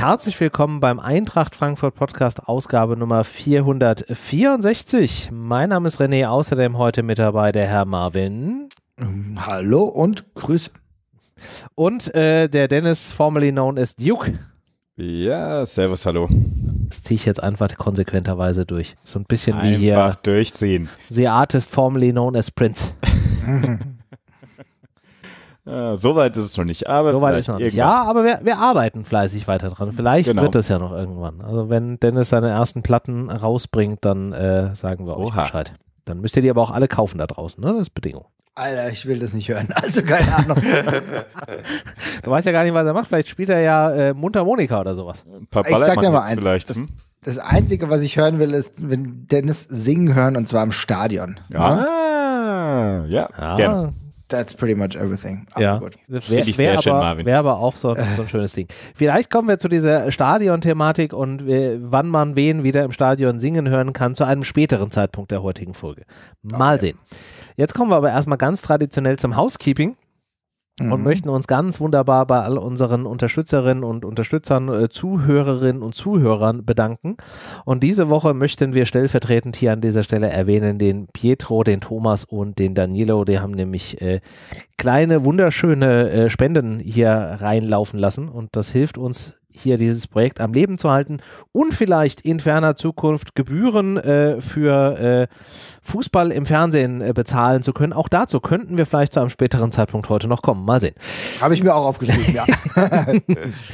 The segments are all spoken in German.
Herzlich willkommen beim Eintracht Frankfurt Podcast Ausgabe Nummer 464. Mein Name ist René, außerdem heute mit dabei der Herr Marvin. Ähm, hallo und Grüß. Und äh, der Dennis, formerly known as Duke. Ja, servus, hallo. Das ziehe ich jetzt einfach konsequenterweise durch. So ein bisschen einfach wie hier. Einfach durchziehen. The Artist, formerly known as Prince. Äh, so weit ist es noch nicht. Aber Soweit ist noch nicht. Ja, aber wir, wir arbeiten fleißig weiter dran. Vielleicht genau. wird das ja noch irgendwann. Also wenn Dennis seine ersten Platten rausbringt, dann äh, sagen wir euch Oha. Bescheid. Dann müsst ihr die aber auch alle kaufen da draußen, ne? Das ist Bedingung. Alter, ich will das nicht hören. Also keine Ahnung. du weißt ja gar nicht, was er macht. Vielleicht spielt er ja äh, Mundharmonika oder sowas. Ein paar ich sag dir mal eins. Vielleicht. Das, hm? das Einzige, was ich hören will, ist, wenn Dennis singen hören und zwar im Stadion. Ja, ja, ah, ja, ja. Ah. That's pretty much everything. Aber ja, wäre wär aber, wär aber, auch so, so, ein schönes Ding. Vielleicht kommen wir zu dieser Stadion-Thematik und wann man wen wieder im Stadion singen hören kann, zu einem späteren Zeitpunkt der heutigen Folge. Mal okay. sehen. Jetzt kommen wir aber erstmal ganz traditionell zum Housekeeping mhm. und möchten uns ganz wunderbar bei all unseren Unterstützerinnen und Unterstützern, äh, Zuhörerinnen und Zuhörern bedanken. Und diese Woche möchten wir stellvertretend hier an dieser Stelle erwähnen den Pietro, den Thomas und den Danilo. Die haben nämlich äh, kleine, wunderschöne äh, Spenden hier reinlaufen lassen und das hilft uns hier dieses Projekt am Leben zu halten und vielleicht in ferner Zukunft Gebühren äh, für äh, Fußball im Fernsehen äh, bezahlen zu können. Auch dazu könnten wir vielleicht zu einem späteren Zeitpunkt heute noch kommen. Mal sehen. Habe ich mir auch aufgeschrieben, ja.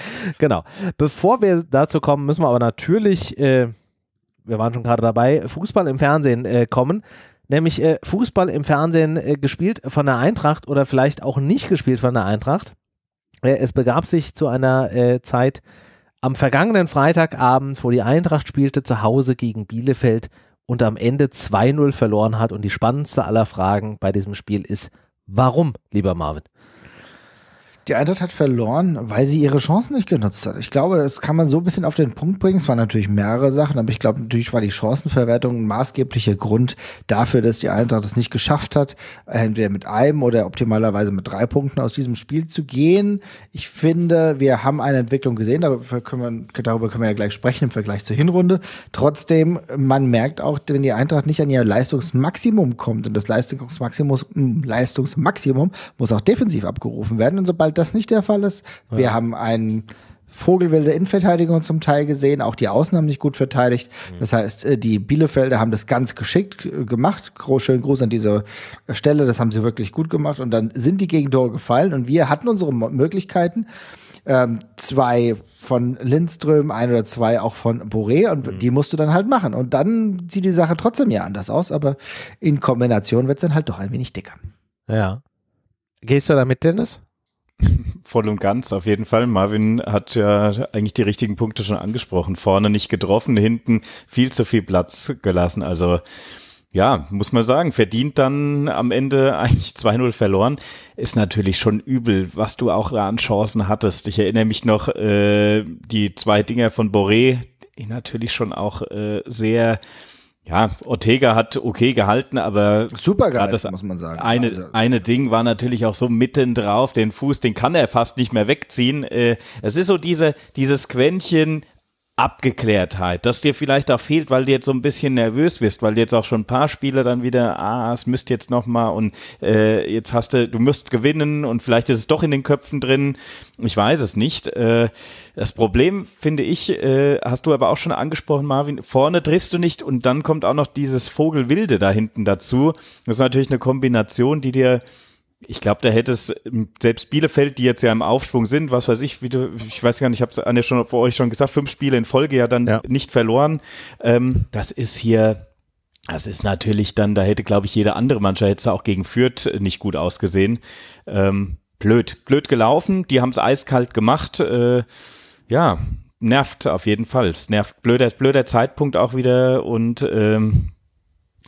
genau. Bevor wir dazu kommen, müssen wir aber natürlich, äh, wir waren schon gerade dabei, Fußball im Fernsehen äh, kommen nämlich äh, Fußball im Fernsehen äh, gespielt von der Eintracht oder vielleicht auch nicht gespielt von der Eintracht. Äh, es begab sich zu einer äh, Zeit am vergangenen Freitagabend, wo die Eintracht spielte zu Hause gegen Bielefeld und am Ende 2-0 verloren hat. Und die spannendste aller Fragen bei diesem Spiel ist, warum, lieber Marvin? die Eintracht hat verloren, weil sie ihre Chancen nicht genutzt hat. Ich glaube, das kann man so ein bisschen auf den Punkt bringen. Es waren natürlich mehrere Sachen, aber ich glaube, natürlich war die Chancenverwertung ein maßgeblicher Grund dafür, dass die Eintracht es nicht geschafft hat, entweder mit einem oder optimalerweise mit drei Punkten aus diesem Spiel zu gehen. Ich finde, wir haben eine Entwicklung gesehen, darüber können wir, darüber können wir ja gleich sprechen im Vergleich zur Hinrunde. Trotzdem, man merkt auch, wenn die Eintracht nicht an ihr Leistungsmaximum kommt und das Leistungsmaximum, Leistungsmaximum muss auch defensiv abgerufen werden. Und sobald das nicht der Fall ist. Ja. Wir haben einen Vogelwilde Innenverteidigung zum Teil gesehen, auch die Außen haben nicht gut verteidigt. Mhm. Das heißt, äh, die Bielefelder haben das ganz geschickt äh, gemacht. Groß, Schönen Gruß an dieser äh, Stelle, das haben sie wirklich gut gemacht. Und dann sind die Gegentore gefallen und wir hatten unsere Möglichkeiten. Ähm, zwei von Lindström, ein oder zwei auch von Boré und mhm. die musst du dann halt machen. Und dann sieht die Sache trotzdem ja anders aus, aber in Kombination wird es dann halt doch ein wenig dicker. Ja. Gehst du da mit, Dennis? Voll und ganz, auf jeden Fall. Marvin hat ja eigentlich die richtigen Punkte schon angesprochen. Vorne nicht getroffen, hinten viel zu viel Platz gelassen. Also ja, muss man sagen, verdient dann am Ende eigentlich 2-0 verloren, ist natürlich schon übel, was du auch da an Chancen hattest. Ich erinnere mich noch, äh, die zwei Dinger von Boré, die natürlich schon auch äh, sehr ja, Ortega hat okay gehalten, aber super gehalten, das muss man sagen. Eine, also, eine ja. Ding war natürlich auch so mitten drauf, den Fuß, den kann er fast nicht mehr wegziehen. Äh, es ist so diese, dieses Quäntchen Abgeklärtheit, dass dir vielleicht auch fehlt, weil du jetzt so ein bisschen nervös bist, weil du jetzt auch schon ein paar Spiele dann wieder, ah, es müsst jetzt nochmal und äh, jetzt hast du, du müsst gewinnen und vielleicht ist es doch in den Köpfen drin. Ich weiß es nicht. Äh, das Problem, finde ich, äh, hast du aber auch schon angesprochen, Marvin, vorne triffst du nicht und dann kommt auch noch dieses Vogelwilde da hinten dazu. Das ist natürlich eine Kombination, die dir ich glaube, da hätte es ähm, selbst Bielefeld, die jetzt ja im Aufschwung sind, was weiß ich, wie du, ich weiß gar nicht, ich habe es an der schon vor euch schon gesagt, fünf Spiele in Folge ja dann ja. nicht verloren. Ähm, das ist hier, das ist natürlich dann, da hätte glaube ich jede andere Mannschaft hätte auch gegen Fürth nicht gut ausgesehen. Ähm, blöd, blöd gelaufen. Die haben es eiskalt gemacht. Äh, ja, nervt auf jeden Fall. Es nervt blöder, blöder Zeitpunkt auch wieder und ähm,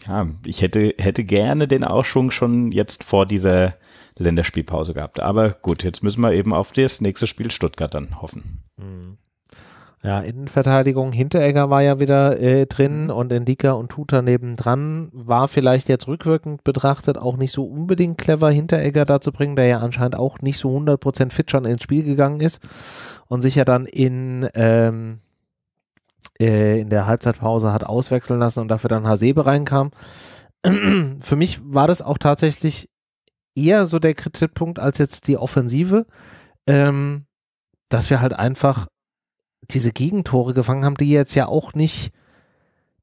ja, ich hätte, hätte gerne den Aufschwung schon jetzt vor dieser Länderspielpause gehabt. Aber gut, jetzt müssen wir eben auf das nächste Spiel Stuttgart dann hoffen. Mhm. Ja, Innenverteidigung, Hinteregger war ja wieder äh, drin mhm. und Endika und Tuta nebendran. War vielleicht jetzt rückwirkend betrachtet auch nicht so unbedingt clever, Hinteregger da zu bringen, der ja anscheinend auch nicht so 100% fit schon ins Spiel gegangen ist und sich ja dann in ähm, äh, in der Halbzeitpause hat auswechseln lassen und dafür dann Hasebe reinkam. Für mich war das auch tatsächlich eher so der Kritikpunkt als jetzt die Offensive, ähm, dass wir halt einfach diese Gegentore gefangen haben, die jetzt ja auch nicht,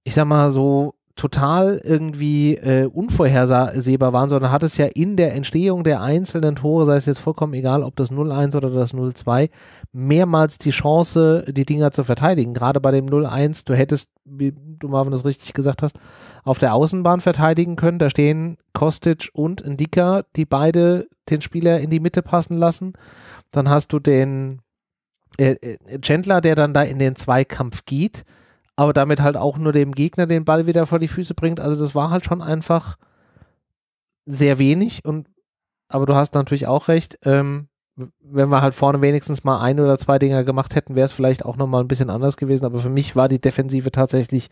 ich sag mal so, total irgendwie äh, unvorhersehbar waren, sondern hat es ja in der Entstehung der einzelnen Tore, sei es jetzt vollkommen egal, ob das 0-1 oder das 0-2, mehrmals die Chance, die Dinger zu verteidigen. Gerade bei dem 0-1, du hättest, wie du Marvin das richtig gesagt hast, auf der Außenbahn verteidigen können. Da stehen Kostic und ein Dicker, die beide den Spieler in die Mitte passen lassen. Dann hast du den äh, äh Chandler, der dann da in den Zweikampf geht aber damit halt auch nur dem Gegner den Ball wieder vor die Füße bringt. Also das war halt schon einfach sehr wenig und aber du hast natürlich auch recht, ähm, wenn wir halt vorne wenigstens mal ein oder zwei Dinger gemacht hätten, wäre es vielleicht auch nochmal ein bisschen anders gewesen. Aber für mich war die Defensive tatsächlich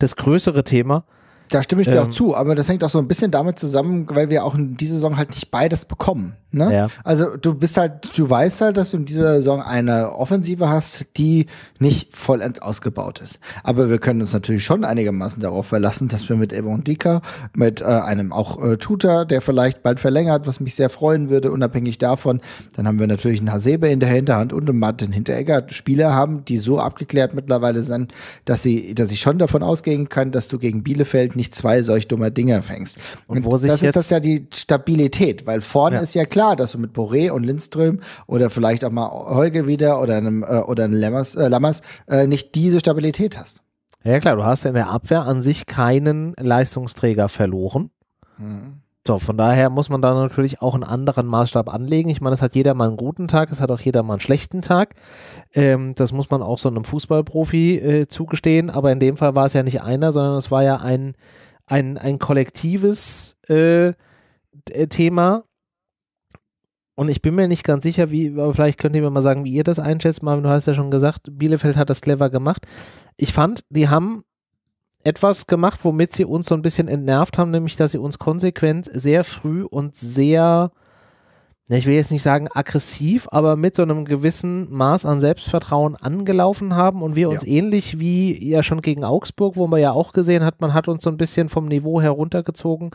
das größere Thema. Da stimme ich dir ähm, auch zu, aber das hängt auch so ein bisschen damit zusammen, weil wir auch in dieser Saison halt nicht beides bekommen. Ne? Ja. Also du bist halt, du weißt halt, dass du in dieser Saison eine Offensive hast, die nicht vollends ausgebaut ist. Aber wir können uns natürlich schon einigermaßen darauf verlassen, dass wir mit Evon Dika, mit äh, einem auch äh, Tutor, der vielleicht bald verlängert, was mich sehr freuen würde, unabhängig davon, dann haben wir natürlich einen Hasebe in der Hinterhand und einen Martin Hinteregger Spieler haben, die so abgeklärt mittlerweile sind, dass sie, dass ich schon davon ausgehen kann, dass du gegen Bielefeld nicht zwei solch dummer Dinger fängst. Und, und sich das jetzt ist das ja die Stabilität, weil vorne ja. ist ja klar, Jahr, dass du mit Boré und Lindström oder vielleicht auch mal Holge wieder oder einem, äh, oder einem Lammers, äh, Lammers äh, nicht diese Stabilität hast. Ja klar, du hast in der Abwehr an sich keinen Leistungsträger verloren. Mhm. So, von daher muss man da natürlich auch einen anderen Maßstab anlegen. Ich meine, es hat jeder mal einen guten Tag, es hat auch jeder mal einen schlechten Tag. Ähm, das muss man auch so einem Fußballprofi äh, zugestehen. Aber in dem Fall war es ja nicht einer, sondern es war ja ein, ein, ein kollektives äh, äh Thema, und ich bin mir nicht ganz sicher, wie, aber vielleicht könnt ihr mir mal sagen, wie ihr das einschätzt. Marvin, du hast ja schon gesagt, Bielefeld hat das clever gemacht. Ich fand, die haben etwas gemacht, womit sie uns so ein bisschen entnervt haben, nämlich, dass sie uns konsequent sehr früh und sehr äh, ich will jetzt nicht sagen aggressiv, aber mit so einem gewissen Maß an Selbstvertrauen angelaufen haben und wir uns ja. ähnlich wie ja schon gegen Augsburg, wo man ja auch gesehen hat, man hat uns so ein bisschen vom Niveau heruntergezogen,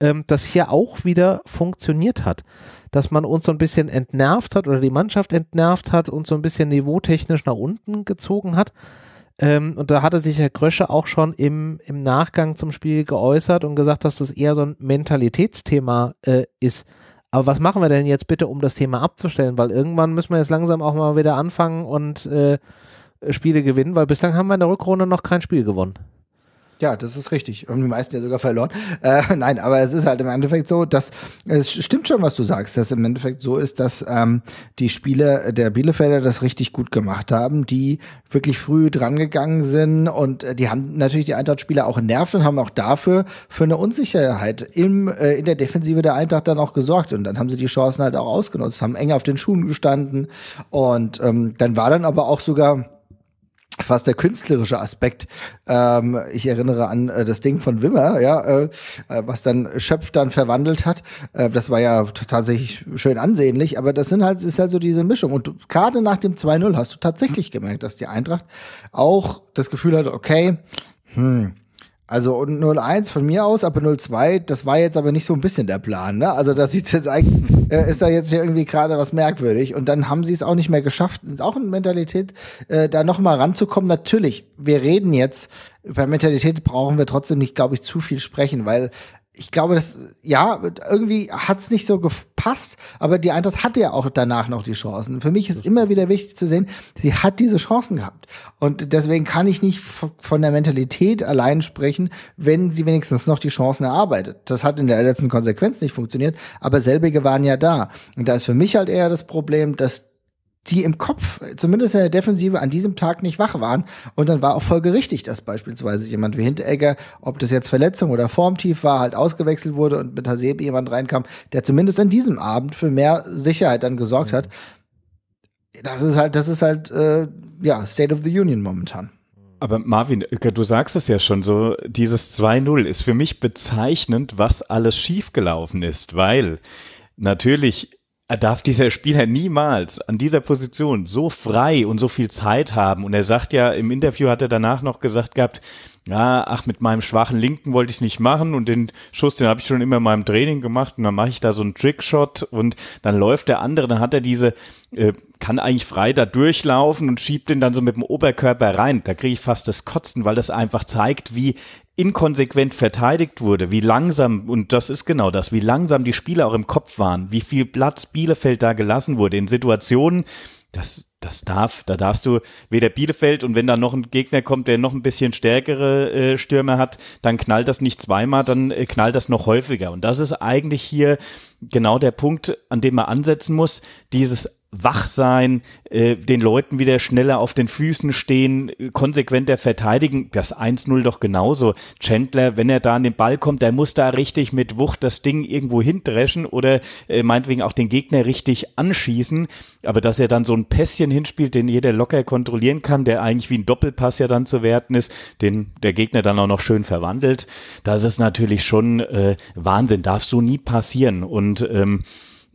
ähm, das hier auch wieder funktioniert hat. Dass man uns so ein bisschen entnervt hat oder die Mannschaft entnervt hat und so ein bisschen niveautechnisch nach unten gezogen hat. Ähm, und da hatte sich Herr Grösche auch schon im, im Nachgang zum Spiel geäußert und gesagt, dass das eher so ein Mentalitätsthema äh, ist aber was machen wir denn jetzt bitte, um das Thema abzustellen? Weil irgendwann müssen wir jetzt langsam auch mal wieder anfangen und äh, Spiele gewinnen, weil bislang haben wir in der Rückrunde noch kein Spiel gewonnen. Ja, das ist richtig. Und die meisten ja sogar verloren. Äh, nein, aber es ist halt im Endeffekt so, dass es stimmt schon, was du sagst, dass im Endeffekt so ist, dass ähm, die Spieler der Bielefelder das richtig gut gemacht haben, die wirklich früh drangegangen sind und äh, die haben natürlich die Eintracht-Spieler auch nervt und haben auch dafür für eine Unsicherheit im, äh, in der Defensive der Eintracht dann auch gesorgt und dann haben sie die Chancen halt auch ausgenutzt, haben eng auf den Schuhen gestanden und ähm, dann war dann aber auch sogar fast der künstlerische Aspekt. Ähm, ich erinnere an äh, das Ding von Wimmer, ja, äh, äh was dann Schöpf dann verwandelt hat. Äh, das war ja tatsächlich schön ansehnlich, aber das sind halt, ist halt so diese Mischung. Und gerade nach dem 2-0 hast du tatsächlich gemerkt, dass die Eintracht auch das Gefühl hat, okay, hm, also und 01 von mir aus, aber 02, das war jetzt aber nicht so ein bisschen der Plan, ne? Also da sieht's jetzt eigentlich, äh, ist da jetzt irgendwie gerade was merkwürdig. Und dann haben sie es auch nicht mehr geschafft, ist auch eine Mentalität, äh, da nochmal ranzukommen. Natürlich, wir reden jetzt, bei Mentalität brauchen wir trotzdem nicht, glaube ich, zu viel sprechen, weil ich glaube, das, ja, irgendwie hat's nicht so gepasst, aber die Eintracht hatte ja auch danach noch die Chancen. Für mich ist immer wieder wichtig zu sehen, sie hat diese Chancen gehabt. Und deswegen kann ich nicht von der Mentalität allein sprechen, wenn sie wenigstens noch die Chancen erarbeitet. Das hat in der letzten Konsequenz nicht funktioniert, aber selbige waren ja da. Und da ist für mich halt eher das Problem, dass die im Kopf, zumindest in der Defensive, an diesem Tag nicht wach waren. Und dann war auch folgerichtig, dass beispielsweise jemand wie Hinteregger, ob das jetzt Verletzung oder Formtief war, halt ausgewechselt wurde und mit Hasebe jemand reinkam, der zumindest an diesem Abend für mehr Sicherheit dann gesorgt hat. Das ist halt, das ist halt, äh, ja, State of the Union momentan. Aber Marvin, du sagst es ja schon so, dieses 2-0 ist für mich bezeichnend, was alles schiefgelaufen ist, weil natürlich er darf dieser Spieler niemals an dieser Position so frei und so viel Zeit haben. Und er sagt ja, im Interview hat er danach noch gesagt gehabt, ja, ach, mit meinem schwachen Linken wollte ich es nicht machen und den Schuss, den habe ich schon immer in meinem Training gemacht und dann mache ich da so einen Trickshot und dann läuft der andere, dann hat er diese, äh, kann eigentlich frei da durchlaufen und schiebt den dann so mit dem Oberkörper rein. Da kriege ich fast das Kotzen, weil das einfach zeigt, wie inkonsequent verteidigt wurde, wie langsam, und das ist genau das, wie langsam die Spieler auch im Kopf waren, wie viel Platz Bielefeld da gelassen wurde in Situationen, das, das darf, da darfst du weder Bielefeld und wenn da noch ein Gegner kommt, der noch ein bisschen stärkere äh, Stürme hat, dann knallt das nicht zweimal, dann äh, knallt das noch häufiger. Und das ist eigentlich hier genau der Punkt, an dem man ansetzen muss, dieses wach sein, äh, den Leuten wieder schneller auf den Füßen stehen, konsequenter verteidigen. Das 1-0 doch genauso. Chandler, wenn er da an den Ball kommt, der muss da richtig mit Wucht das Ding irgendwo hindreschen oder äh, meinetwegen auch den Gegner richtig anschießen. Aber dass er dann so ein Pässchen hinspielt, den jeder locker kontrollieren kann, der eigentlich wie ein Doppelpass ja dann zu werten ist, den der Gegner dann auch noch schön verwandelt, das ist natürlich schon äh, Wahnsinn. Darf so nie passieren. Und ähm,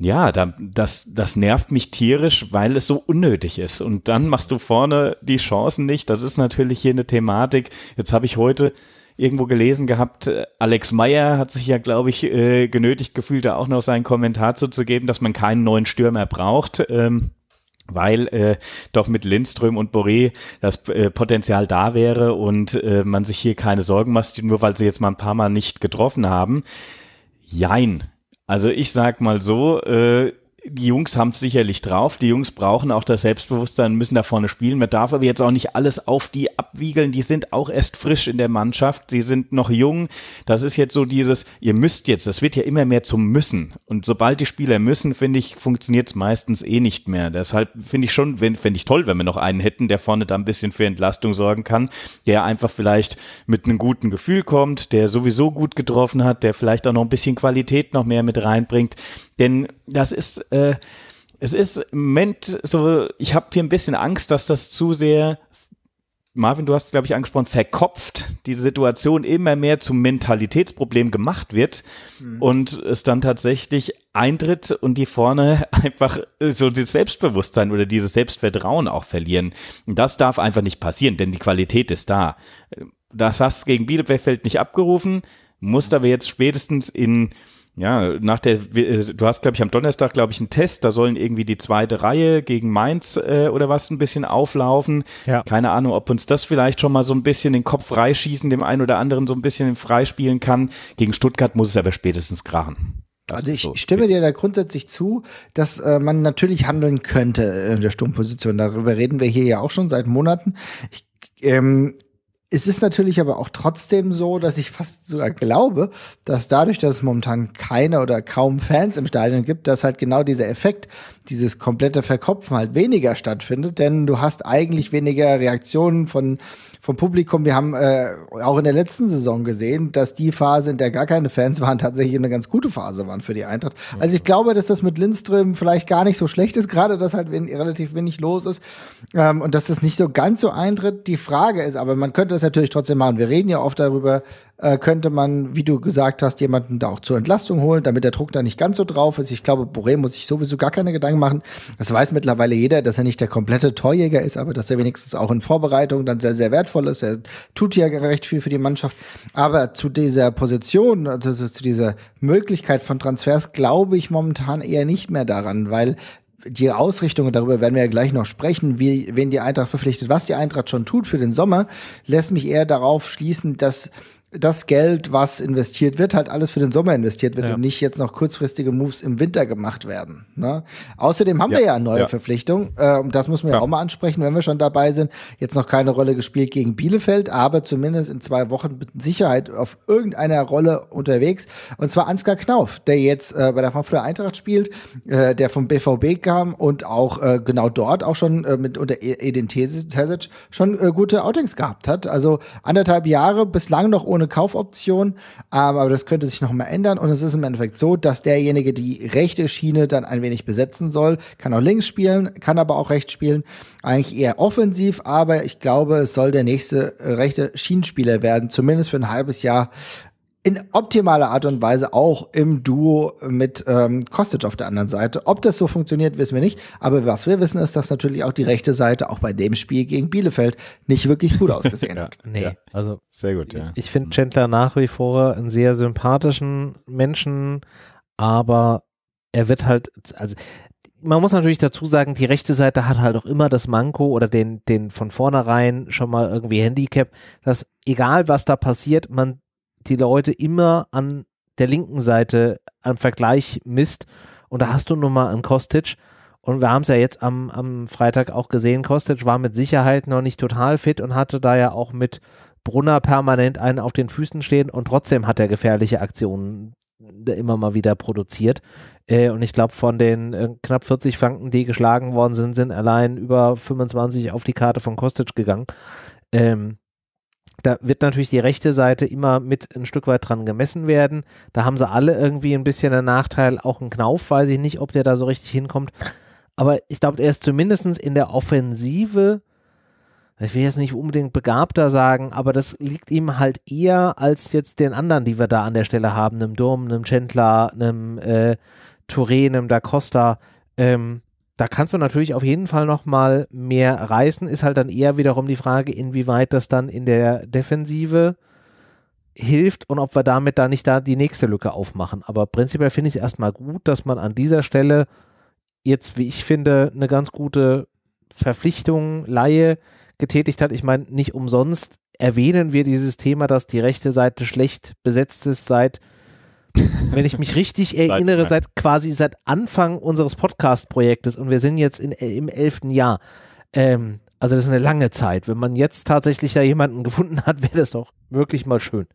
ja, da, das, das nervt mich tierisch, weil es so unnötig ist. Und dann machst du vorne die Chancen nicht. Das ist natürlich hier eine Thematik. Jetzt habe ich heute irgendwo gelesen gehabt, äh, Alex Meyer hat sich ja, glaube ich, äh, genötigt gefühlt, da auch noch seinen Kommentar zuzugeben, dass man keinen neuen Stürmer braucht. Ähm, weil äh, doch mit Lindström und Boré das äh, Potenzial da wäre und äh, man sich hier keine Sorgen macht, nur weil sie jetzt mal ein paar Mal nicht getroffen haben. Jein. Also ich sag mal so, äh, die Jungs haben es sicherlich drauf. Die Jungs brauchen auch das Selbstbewusstsein, müssen da vorne spielen. Man darf aber jetzt auch nicht alles auf die abwiegeln. Die sind auch erst frisch in der Mannschaft. Die sind noch jung. Das ist jetzt so dieses, ihr müsst jetzt. Das wird ja immer mehr zum Müssen. Und sobald die Spieler müssen, finde ich, funktioniert es meistens eh nicht mehr. Deshalb finde ich schon, fände ich toll, wenn wir noch einen hätten, der vorne da ein bisschen für Entlastung sorgen kann, der einfach vielleicht mit einem guten Gefühl kommt, der sowieso gut getroffen hat, der vielleicht auch noch ein bisschen Qualität noch mehr mit reinbringt. Denn das ist äh, es ist im Moment so, ich habe hier ein bisschen Angst, dass das zu sehr, Marvin, du hast es, glaube ich, angesprochen, verkopft, diese Situation immer mehr zum Mentalitätsproblem gemacht wird mhm. und es dann tatsächlich eintritt und die vorne einfach so das Selbstbewusstsein oder dieses Selbstvertrauen auch verlieren. Und das darf einfach nicht passieren, denn die Qualität ist da. Das hast du gegen Bielefeld nicht abgerufen, musst mhm. aber jetzt spätestens in ja, nach der, äh, du hast, glaube ich, am Donnerstag, glaube ich, einen Test, da sollen irgendwie die zweite Reihe gegen Mainz äh, oder was ein bisschen auflaufen. Ja. Keine Ahnung, ob uns das vielleicht schon mal so ein bisschen den Kopf freischießen, dem einen oder anderen so ein bisschen freispielen kann. Gegen Stuttgart muss es aber spätestens krachen. Das also ich so stimme dir da grundsätzlich zu, dass äh, man natürlich handeln könnte in der Sturmposition. Darüber reden wir hier ja auch schon seit Monaten. Ich, ähm, es ist natürlich aber auch trotzdem so, dass ich fast sogar glaube, dass dadurch, dass es momentan keine oder kaum Fans im Stadion gibt, dass halt genau dieser Effekt, dieses komplette Verkopfen halt weniger stattfindet, denn du hast eigentlich weniger Reaktionen von vom Publikum, wir haben äh, auch in der letzten Saison gesehen, dass die Phase, in der gar keine Fans waren, tatsächlich eine ganz gute Phase waren für die Eintracht. Also ich glaube, dass das mit Lindström vielleicht gar nicht so schlecht ist, gerade dass halt wen, relativ wenig los ist ähm, und dass das nicht so ganz so eintritt. Die Frage ist aber, man könnte das natürlich trotzdem machen. Wir reden ja oft darüber, äh, könnte man, wie du gesagt hast, jemanden da auch zur Entlastung holen, damit der Druck da nicht ganz so drauf ist. Ich glaube, Boré muss sich sowieso gar keine Gedanken machen. Das weiß mittlerweile jeder, dass er nicht der komplette Torjäger ist, aber dass er wenigstens auch in Vorbereitung dann sehr, sehr wertvoll ist. Er tut ja recht viel für die Mannschaft. Aber zu dieser Position, also zu dieser Möglichkeit von Transfers, glaube ich momentan eher nicht mehr daran, weil die Ausrichtung, darüber werden wir ja gleich noch sprechen, wie, wen die Eintracht verpflichtet, was die Eintracht schon tut für den Sommer, lässt mich eher darauf schließen, dass das Geld, was investiert wird, halt alles für den Sommer investiert wird ja. und nicht jetzt noch kurzfristige Moves im Winter gemacht werden. Ne? Außerdem haben ja. wir ja eine neue ja. Verpflichtungen. Äh, das muss man ja. auch mal ansprechen, wenn wir schon dabei sind. Jetzt noch keine Rolle gespielt gegen Bielefeld, aber zumindest in zwei Wochen mit Sicherheit auf irgendeiner Rolle unterwegs. Und zwar Ansgar Knauf, der jetzt äh, bei der Frankfurter Eintracht spielt, äh, der vom BVB kam und auch äh, genau dort auch schon äh, mit unter e-, Edin Tesic schon äh, gute Outings gehabt hat. Also anderthalb Jahre bislang noch ohne eine Kaufoption, ähm, aber das könnte sich nochmal ändern. Und es ist im Endeffekt so, dass derjenige die rechte Schiene dann ein wenig besetzen soll. Kann auch links spielen, kann aber auch rechts spielen. Eigentlich eher offensiv, aber ich glaube, es soll der nächste äh, rechte Schienenspieler werden, zumindest für ein halbes Jahr, in optimaler Art und Weise auch im Duo mit ähm, Kostic auf der anderen Seite. Ob das so funktioniert, wissen wir nicht. Aber was wir wissen, ist, dass natürlich auch die rechte Seite auch bei dem Spiel gegen Bielefeld nicht wirklich gut ausgesehen hat. ja, nee, ja. also sehr gut. Ja. Ich, ich finde mhm. Chandler nach wie vor einen sehr sympathischen Menschen, aber er wird halt, also man muss natürlich dazu sagen, die rechte Seite hat halt auch immer das Manko oder den, den von vornherein schon mal irgendwie Handicap, dass egal was da passiert, man die Leute immer an der linken Seite am Vergleich misst. Und da hast du nun mal einen Kostic. Und wir haben es ja jetzt am, am Freitag auch gesehen. Kostic war mit Sicherheit noch nicht total fit und hatte da ja auch mit Brunner permanent einen auf den Füßen stehen. Und trotzdem hat er gefährliche Aktionen äh, immer mal wieder produziert. Äh, und ich glaube, von den äh, knapp 40 Franken, die geschlagen worden sind, sind allein über 25 auf die Karte von Kostic gegangen. Ähm, da wird natürlich die rechte Seite immer mit ein Stück weit dran gemessen werden. Da haben sie alle irgendwie ein bisschen einen Nachteil, auch einen Knauf, weiß ich nicht, ob der da so richtig hinkommt. Aber ich glaube, er ist zumindest in der Offensive, ich will jetzt nicht unbedingt begabter sagen, aber das liegt ihm halt eher als jetzt den anderen, die wir da an der Stelle haben, einem Durm, einem Chandler, einem äh, Touré, einem Da Costa. Ähm, da kannst du natürlich auf jeden Fall nochmal mehr reißen. Ist halt dann eher wiederum die Frage, inwieweit das dann in der Defensive hilft und ob wir damit da nicht da die nächste Lücke aufmachen. Aber prinzipiell finde ich es erstmal gut, dass man an dieser Stelle jetzt, wie ich finde, eine ganz gute Verpflichtung, Laie getätigt hat. Ich meine, nicht umsonst erwähnen wir dieses Thema, dass die rechte Seite schlecht besetzt ist seit wenn ich mich richtig erinnere, seit quasi seit Anfang unseres Podcast-Projektes und wir sind jetzt in, äh, im elften Jahr. Ähm, also das ist eine lange Zeit. Wenn man jetzt tatsächlich da jemanden gefunden hat, wäre das doch wirklich mal schön.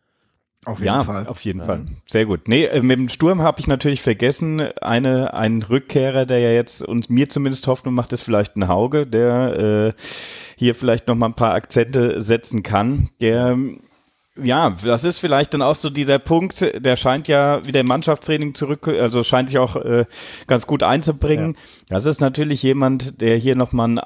Auf jeden ja, Fall. Auf jeden ja. Fall. Ähm. Sehr gut. Nee, äh, mit dem Sturm habe ich natürlich vergessen. Eine, einen Rückkehrer, der ja jetzt uns mir zumindest Hoffnung macht, ist vielleicht ein Hauge, der äh, hier vielleicht nochmal ein paar Akzente setzen kann. Der ja, das ist vielleicht dann auch so dieser Punkt, der scheint ja wieder im Mannschaftstraining zurück, also scheint sich auch äh, ganz gut einzubringen. Ja. Das ist natürlich jemand, der hier nochmal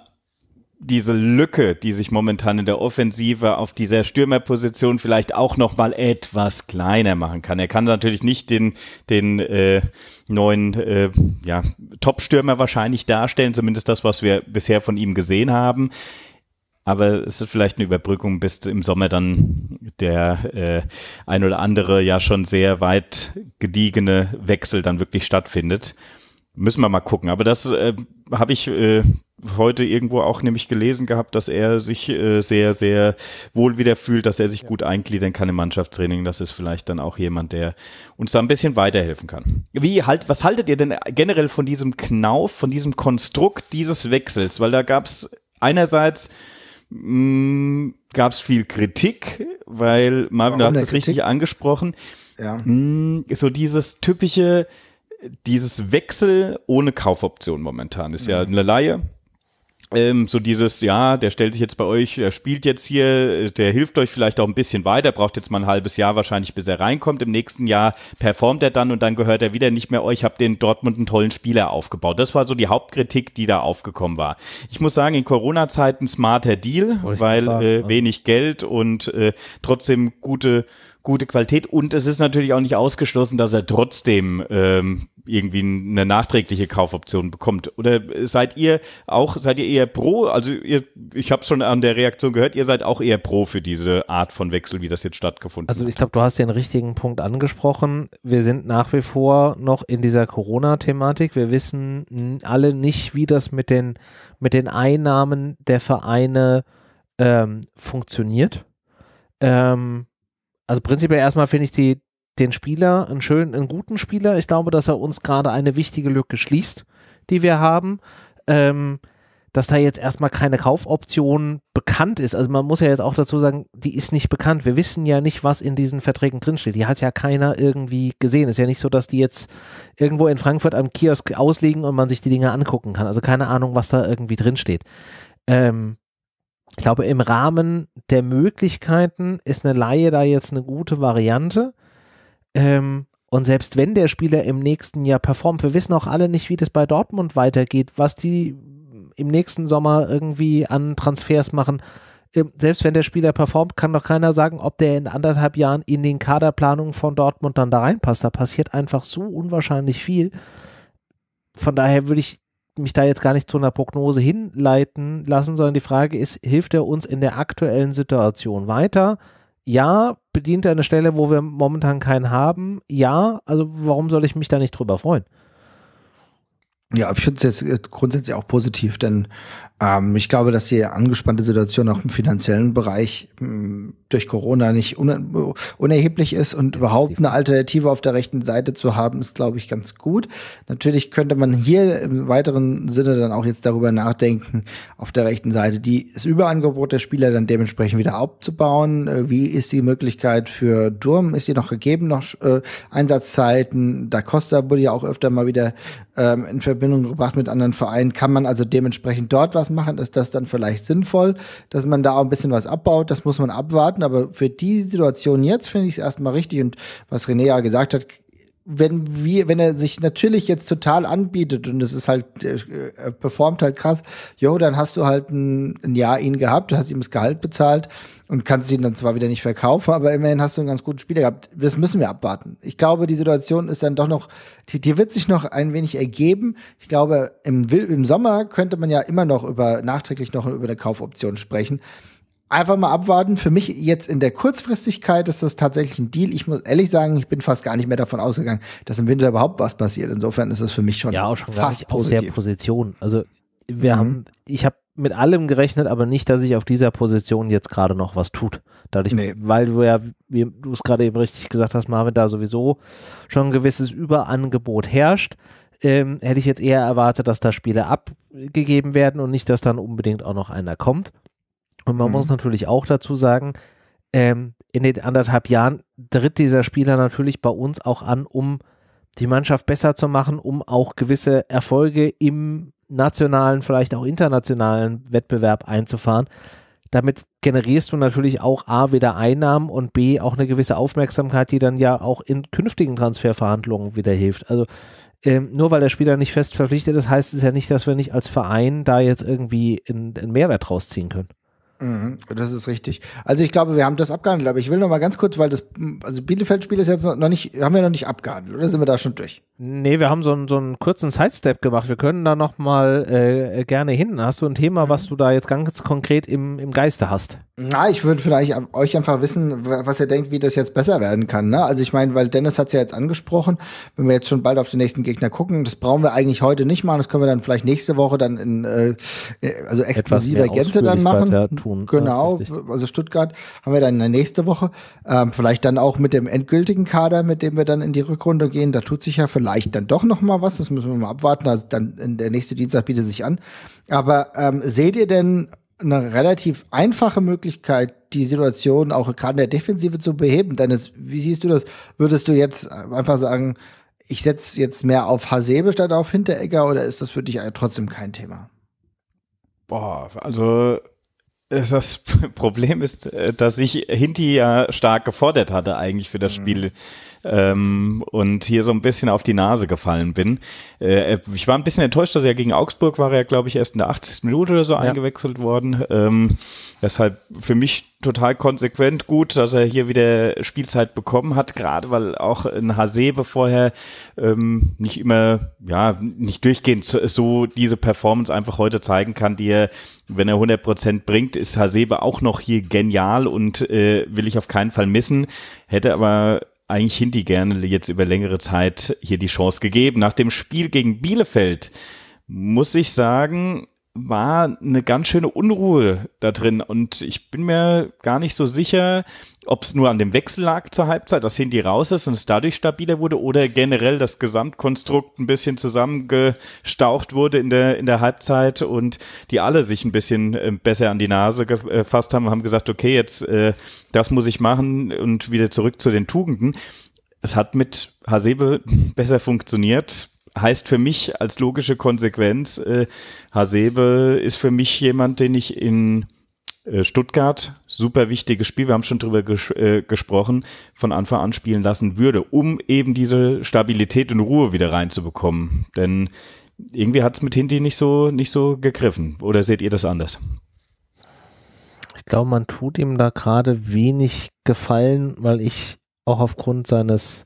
diese Lücke, die sich momentan in der Offensive auf dieser Stürmerposition vielleicht auch nochmal etwas kleiner machen kann. Er kann natürlich nicht den den äh, neuen äh, ja, Top-Stürmer wahrscheinlich darstellen, zumindest das, was wir bisher von ihm gesehen haben. Aber es ist vielleicht eine Überbrückung, bis im Sommer dann der äh, ein oder andere ja schon sehr weit gediegene Wechsel dann wirklich stattfindet. Müssen wir mal gucken. Aber das äh, habe ich äh, heute irgendwo auch nämlich gelesen gehabt, dass er sich äh, sehr, sehr wohl wieder fühlt, dass er sich gut eingliedern kann im Mannschaftstraining. Das ist vielleicht dann auch jemand, der uns da ein bisschen weiterhelfen kann. Wie halt, was haltet ihr denn generell von diesem Knauf, von diesem Konstrukt dieses Wechsels? Weil da gab es einerseits Mm, gab es viel Kritik, weil Marvin, du hast es richtig angesprochen. Ja. Mm, so dieses typische, dieses Wechsel ohne Kaufoption momentan ist ja, ja mhm. eine Laie. Ähm, so dieses, ja, der stellt sich jetzt bei euch, der spielt jetzt hier, der hilft euch vielleicht auch ein bisschen weiter, braucht jetzt mal ein halbes Jahr wahrscheinlich, bis er reinkommt. Im nächsten Jahr performt er dann und dann gehört er wieder nicht mehr euch, habt den Dortmund einen tollen Spieler aufgebaut. Das war so die Hauptkritik, die da aufgekommen war. Ich muss sagen, in Corona-Zeiten smarter Deal, weil äh, wenig Geld und äh, trotzdem gute gute Qualität und es ist natürlich auch nicht ausgeschlossen, dass er trotzdem ähm, irgendwie eine nachträgliche Kaufoption bekommt. Oder seid ihr auch, seid ihr eher pro, also ihr, ich habe schon an der Reaktion gehört, ihr seid auch eher pro für diese Art von Wechsel, wie das jetzt stattgefunden also, hat. Also ich glaube, du hast den richtigen Punkt angesprochen. Wir sind nach wie vor noch in dieser Corona-Thematik. Wir wissen alle nicht, wie das mit den, mit den Einnahmen der Vereine ähm, funktioniert. Ähm, also prinzipiell erstmal finde ich die, den Spieler einen schönen, einen guten Spieler. Ich glaube, dass er uns gerade eine wichtige Lücke schließt, die wir haben. Ähm, dass da jetzt erstmal keine Kaufoption bekannt ist. Also man muss ja jetzt auch dazu sagen, die ist nicht bekannt. Wir wissen ja nicht, was in diesen Verträgen drinsteht. Die hat ja keiner irgendwie gesehen. Ist ja nicht so, dass die jetzt irgendwo in Frankfurt am Kiosk auslegen und man sich die Dinge angucken kann. Also keine Ahnung, was da irgendwie drinsteht. Ähm, ich glaube, im Rahmen der Möglichkeiten ist eine Laie da jetzt eine gute Variante. Ähm, und selbst wenn der Spieler im nächsten Jahr performt, wir wissen auch alle nicht, wie das bei Dortmund weitergeht, was die im nächsten Sommer irgendwie an Transfers machen. Ähm, selbst wenn der Spieler performt, kann doch keiner sagen, ob der in anderthalb Jahren in den Kaderplanungen von Dortmund dann da reinpasst. Da passiert einfach so unwahrscheinlich viel. Von daher würde ich mich da jetzt gar nicht zu einer Prognose hinleiten lassen, sondern die Frage ist, hilft er uns in der aktuellen Situation weiter? Ja, bedient er eine Stelle, wo wir momentan keinen haben? Ja, also warum soll ich mich da nicht drüber freuen? Ja, ich finde es jetzt grundsätzlich auch positiv, denn ähm, ich glaube, dass die angespannte Situation auch im finanziellen Bereich mh, hm, durch Corona nicht un unerheblich ist und überhaupt eine Alternative auf der rechten Seite zu haben, ist, glaube ich, ganz gut. Natürlich könnte man hier im weiteren Sinne dann auch jetzt darüber nachdenken, auf der rechten Seite die, das Überangebot der Spieler dann dementsprechend wieder abzubauen. Äh, wie ist die Möglichkeit für Durm? Ist die noch gegeben, noch äh, Einsatzzeiten? Da Costa wurde ja auch öfter mal wieder ähm, in Verbindung gebracht mit anderen Vereinen. Kann man also dementsprechend dort was machen? Ist das dann vielleicht sinnvoll, dass man da auch ein bisschen was abbaut? Das muss man abwarten. Aber für die Situation jetzt finde ich es erstmal richtig. Und was René ja gesagt hat, wenn wir, wenn er sich natürlich jetzt total anbietet und es ist halt, äh, er performt halt krass, jo, dann hast du halt ein, ein Jahr ihn gehabt, hast ihm das Gehalt bezahlt und kannst ihn dann zwar wieder nicht verkaufen, aber immerhin hast du einen ganz guten Spieler gehabt. Das müssen wir abwarten. Ich glaube, die Situation ist dann doch noch, die, die wird sich noch ein wenig ergeben. Ich glaube, im, im Sommer könnte man ja immer noch über, nachträglich noch über eine Kaufoption sprechen einfach mal abwarten. Für mich jetzt in der Kurzfristigkeit ist das tatsächlich ein Deal. Ich muss ehrlich sagen, ich bin fast gar nicht mehr davon ausgegangen, dass im Winter überhaupt was passiert. Insofern ist das für mich schon, ja, auch schon fast positiv. auf der Position. Also wir mhm. haben, ich habe mit allem gerechnet, aber nicht, dass sich auf dieser Position jetzt gerade noch was tut. Dadurch, nee. weil du ja, wie du es gerade eben richtig gesagt hast, Marvin, da sowieso schon ein gewisses Überangebot herrscht. Ähm, hätte ich jetzt eher erwartet, dass da Spiele abgegeben werden und nicht, dass dann unbedingt auch noch einer kommt. Und man mhm. muss natürlich auch dazu sagen, ähm, in den anderthalb Jahren tritt dieser Spieler natürlich bei uns auch an, um die Mannschaft besser zu machen, um auch gewisse Erfolge im nationalen, vielleicht auch internationalen Wettbewerb einzufahren. Damit generierst du natürlich auch A, wieder Einnahmen und B, auch eine gewisse Aufmerksamkeit, die dann ja auch in künftigen Transferverhandlungen wieder hilft. Also ähm, nur weil der Spieler nicht fest verpflichtet ist, heißt es ja nicht, dass wir nicht als Verein da jetzt irgendwie einen, einen Mehrwert rausziehen können. Mhm. das ist richtig. Also ich glaube, wir haben das abgehandelt, aber ich will noch mal ganz kurz, weil das also Bielefeld-Spiel ist jetzt noch nicht, haben wir noch nicht abgehandelt, oder sind wir da schon durch? Nee, wir haben so einen, so einen kurzen Sidestep gemacht. Wir können da noch mal äh, gerne hin. Hast du ein Thema, was du da jetzt ganz konkret im, im Geiste hast? Na, ich würde vielleicht euch einfach wissen, was ihr denkt, wie das jetzt besser werden kann. Ne? Also ich meine, weil Dennis hat es ja jetzt angesprochen, wenn wir jetzt schon bald auf den nächsten Gegner gucken, das brauchen wir eigentlich heute nicht machen, das können wir dann vielleicht nächste Woche dann in äh, also exklusiver Gänze dann machen tun. Genau, also Stuttgart haben wir dann in der nächsten Woche. Ähm, vielleicht dann auch mit dem endgültigen Kader, mit dem wir dann in die Rückrunde gehen. Da tut sich ja vielleicht dann doch noch mal was. Das müssen wir mal abwarten. Also dann der nächste Dienstag bietet sich an. Aber ähm, seht ihr denn eine relativ einfache Möglichkeit, die Situation auch gerade in der Defensive zu beheben. Denn wie siehst du das? Würdest du jetzt äh, einfach sagen, ich setze jetzt mehr auf Hasebe statt auf Hinteregger oder ist das für dich äh, trotzdem kein Thema? Boah, also das Problem ist, äh, dass ich Hinti ja stark gefordert hatte eigentlich für das mhm. Spiel ähm, und hier so ein bisschen auf die Nase gefallen bin. Äh, äh ich war ein bisschen enttäuscht, dass er gegen Augsburg war, er glaube ich erst in der 80. Minute oder so ja. eingewechselt worden. Ähm, deshalb für mich total konsequent gut, dass er hier wieder Spielzeit bekommen hat, gerade weil auch in Hasebe vorher ähm, nicht immer, ja, nicht durchgehend so, diese Performance einfach heute zeigen kann, die er, wenn er 100 Prozent bringt, ist Hasebe auch noch hier genial und äh, will ich auf keinen Fall missen. Hätte aber eigentlich Hindi gerne jetzt über längere Zeit hier die Chance gegeben. Nach dem Spiel gegen Bielefeld muss ich sagen, war eine ganz schöne Unruhe da drin und ich bin mir gar nicht so sicher, ob es nur an dem Wechsel lag zur Halbzeit, dass Hindi raus ist und es dadurch stabiler wurde oder generell das Gesamtkonstrukt ein bisschen zusammengestaucht wurde in der, in der Halbzeit und die alle sich ein bisschen äh, besser an die Nase gefasst haben und haben gesagt, okay, jetzt äh, das muss ich machen und wieder zurück zu den Tugenden. Es hat mit Hasebe besser funktioniert heißt für mich als logische Konsequenz, äh, Hasebe ist für mich jemand, den ich in äh, Stuttgart, super wichtiges Spiel, wir haben schon drüber ges äh, gesprochen, von Anfang an spielen lassen würde, um eben diese Stabilität und Ruhe wieder reinzubekommen. Denn irgendwie hat es mit Hindi nicht so, nicht so gegriffen. Oder seht ihr das anders? Ich glaube, man tut ihm da gerade wenig Gefallen, weil ich auch aufgrund seines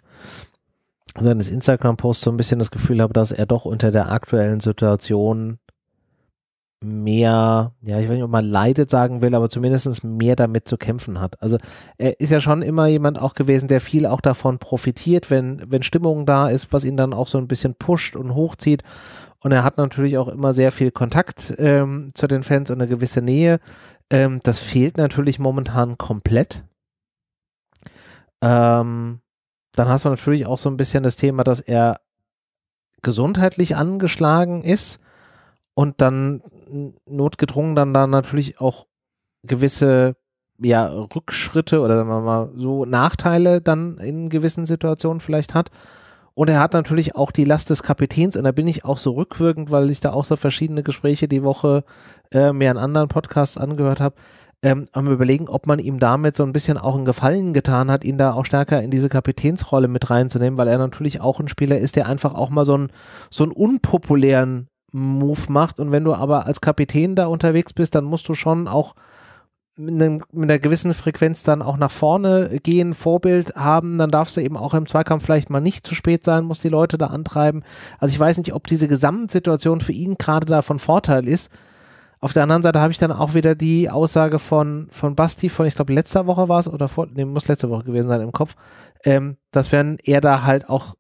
seines Instagram-Posts so ein bisschen das Gefühl habe, dass er doch unter der aktuellen Situation mehr, ja, ich weiß nicht, ob man leidet sagen will, aber zumindest mehr damit zu kämpfen hat. Also er ist ja schon immer jemand auch gewesen, der viel auch davon profitiert, wenn, wenn Stimmung da ist, was ihn dann auch so ein bisschen pusht und hochzieht. Und er hat natürlich auch immer sehr viel Kontakt ähm, zu den Fans und eine gewisse Nähe. Ähm, das fehlt natürlich momentan komplett. Ähm, dann hast du natürlich auch so ein bisschen das Thema, dass er gesundheitlich angeschlagen ist und dann notgedrungen dann da natürlich auch gewisse ja, Rückschritte oder sagen wir mal so Nachteile dann in gewissen Situationen vielleicht hat. Und er hat natürlich auch die Last des Kapitäns und da bin ich auch so rückwirkend, weil ich da auch so verschiedene Gespräche die Woche äh, mir an anderen Podcasts angehört habe ähm, am Überlegen, ob man ihm damit so ein bisschen auch einen Gefallen getan hat, ihn da auch stärker in diese Kapitänsrolle mit reinzunehmen, weil er natürlich auch ein Spieler ist, der einfach auch mal so einen, so einen unpopulären Move macht. Und wenn du aber als Kapitän da unterwegs bist, dann musst du schon auch mit, einem, mit einer gewissen Frequenz dann auch nach vorne gehen, Vorbild haben, dann darfst du eben auch im Zweikampf vielleicht mal nicht zu spät sein, musst die Leute da antreiben. Also ich weiß nicht, ob diese Gesamtsituation für ihn gerade da von Vorteil ist, auf der anderen Seite habe ich dann auch wieder die Aussage von, von Basti von, ich glaube, letzter Woche war es oder vor, nee, muss letzte Woche gewesen sein im Kopf, ähm, dass wenn er da halt auch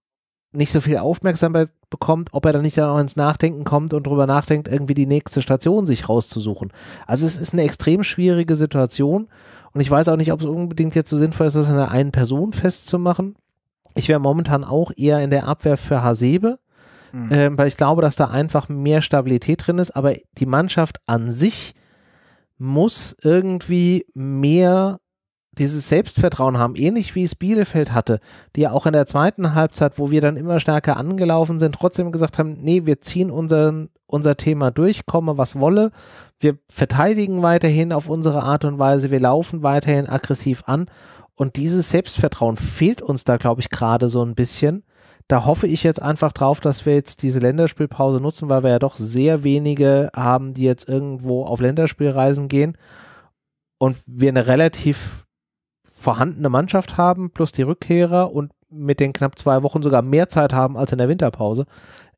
nicht so viel Aufmerksamkeit bekommt, ob er dann nicht dann auch ins Nachdenken kommt und drüber nachdenkt, irgendwie die nächste Station sich rauszusuchen. Also es ist eine extrem schwierige Situation und ich weiß auch nicht, ob es unbedingt jetzt so sinnvoll ist, das in einer einen Person festzumachen. Ich wäre momentan auch eher in der Abwehr für Hasebe, mhm. äh, weil ich glaube, dass da einfach mehr Stabilität drin ist, aber die Mannschaft an sich muss irgendwie mehr dieses Selbstvertrauen haben, ähnlich wie es Bielefeld hatte, die ja auch in der zweiten Halbzeit, wo wir dann immer stärker angelaufen sind, trotzdem gesagt haben, nee, wir ziehen unseren, unser Thema durch, komme was wolle, wir verteidigen weiterhin auf unsere Art und Weise, wir laufen weiterhin aggressiv an und dieses Selbstvertrauen fehlt uns da, glaube ich, gerade so ein bisschen, da hoffe ich jetzt einfach drauf, dass wir jetzt diese Länderspielpause nutzen, weil wir ja doch sehr wenige haben, die jetzt irgendwo auf Länderspielreisen gehen und wir eine relativ vorhandene Mannschaft haben, plus die Rückkehrer und mit den knapp zwei Wochen sogar mehr Zeit haben als in der Winterpause,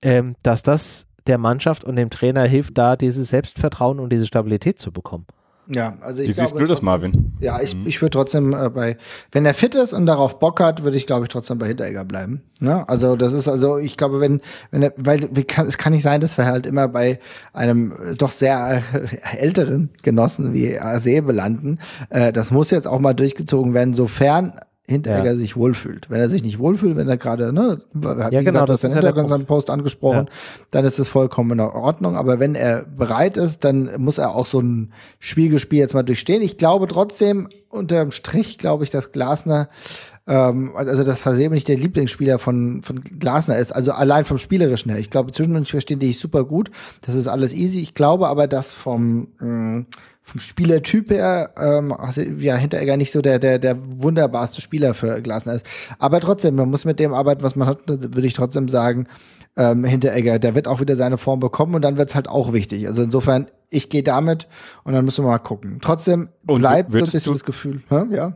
ähm, dass das der Mannschaft und dem Trainer hilft, da dieses Selbstvertrauen und diese Stabilität zu bekommen. Ja, also ich Wie siehst du das, Marvin? Ja, ich, mhm. ich würde trotzdem äh, bei, wenn er fit ist und darauf Bock hat, würde ich, glaube ich, trotzdem bei Hinteregger bleiben. Ne? Also das ist, also ich glaube, wenn, wenn er, weil wie kann, es kann nicht sein, dass wir halt immer bei einem äh, doch sehr äh, älteren Genossen wie Arsee belanden. Äh, das muss jetzt auch mal durchgezogen werden, sofern Hinteregger ja. sich wohlfühlt. Wenn er sich nicht wohlfühlt, wenn er gerade, ne, ja, genau, gesagt, das, das ist ja Post angesprochen, ja. dann ist es vollkommen in Ordnung. Aber wenn er bereit ist, dann muss er auch so ein Spiegelspiel jetzt mal durchstehen. Ich glaube trotzdem, unterm Strich glaube ich, dass Glasner ähm, also dass Hasebe nicht der Lieblingsspieler von, von Glasner ist, also allein vom Spielerischen her. Ich glaube, zwischen uns verstehen die ich super gut. Das ist alles easy. Ich glaube aber, dass vom, mh, mm, vom Spielertyp her, ähm, also, ja, Hinteregger nicht so der, der, der wunderbarste Spieler für Glasner ist. Aber trotzdem, man muss mit dem arbeiten, was man hat, würde ich trotzdem sagen, ähm, Hinteregger, der wird auch wieder seine Form bekommen und dann wird's halt auch wichtig. Also insofern, ich gehe damit und dann müssen wir mal gucken. Trotzdem und bleibt so ein bisschen das Gefühl, Hä? ja.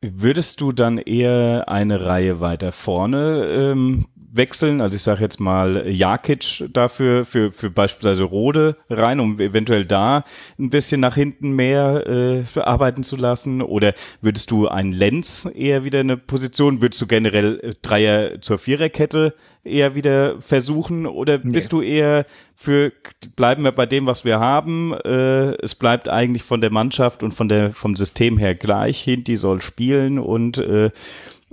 Würdest du dann eher eine Reihe weiter vorne ähm, wechseln. Also ich sage jetzt mal Jakic dafür, für, für beispielsweise Rode rein, um eventuell da ein bisschen nach hinten mehr äh, arbeiten zu lassen? Oder würdest du einen Lenz eher wieder eine Position? Würdest du generell äh, Dreier zur Viererkette eher wieder versuchen? Oder bist nee. du eher für bleiben wir bei dem, was wir haben? Äh, es bleibt eigentlich von der Mannschaft und von der vom System her gleich. Hinti soll spielen und äh,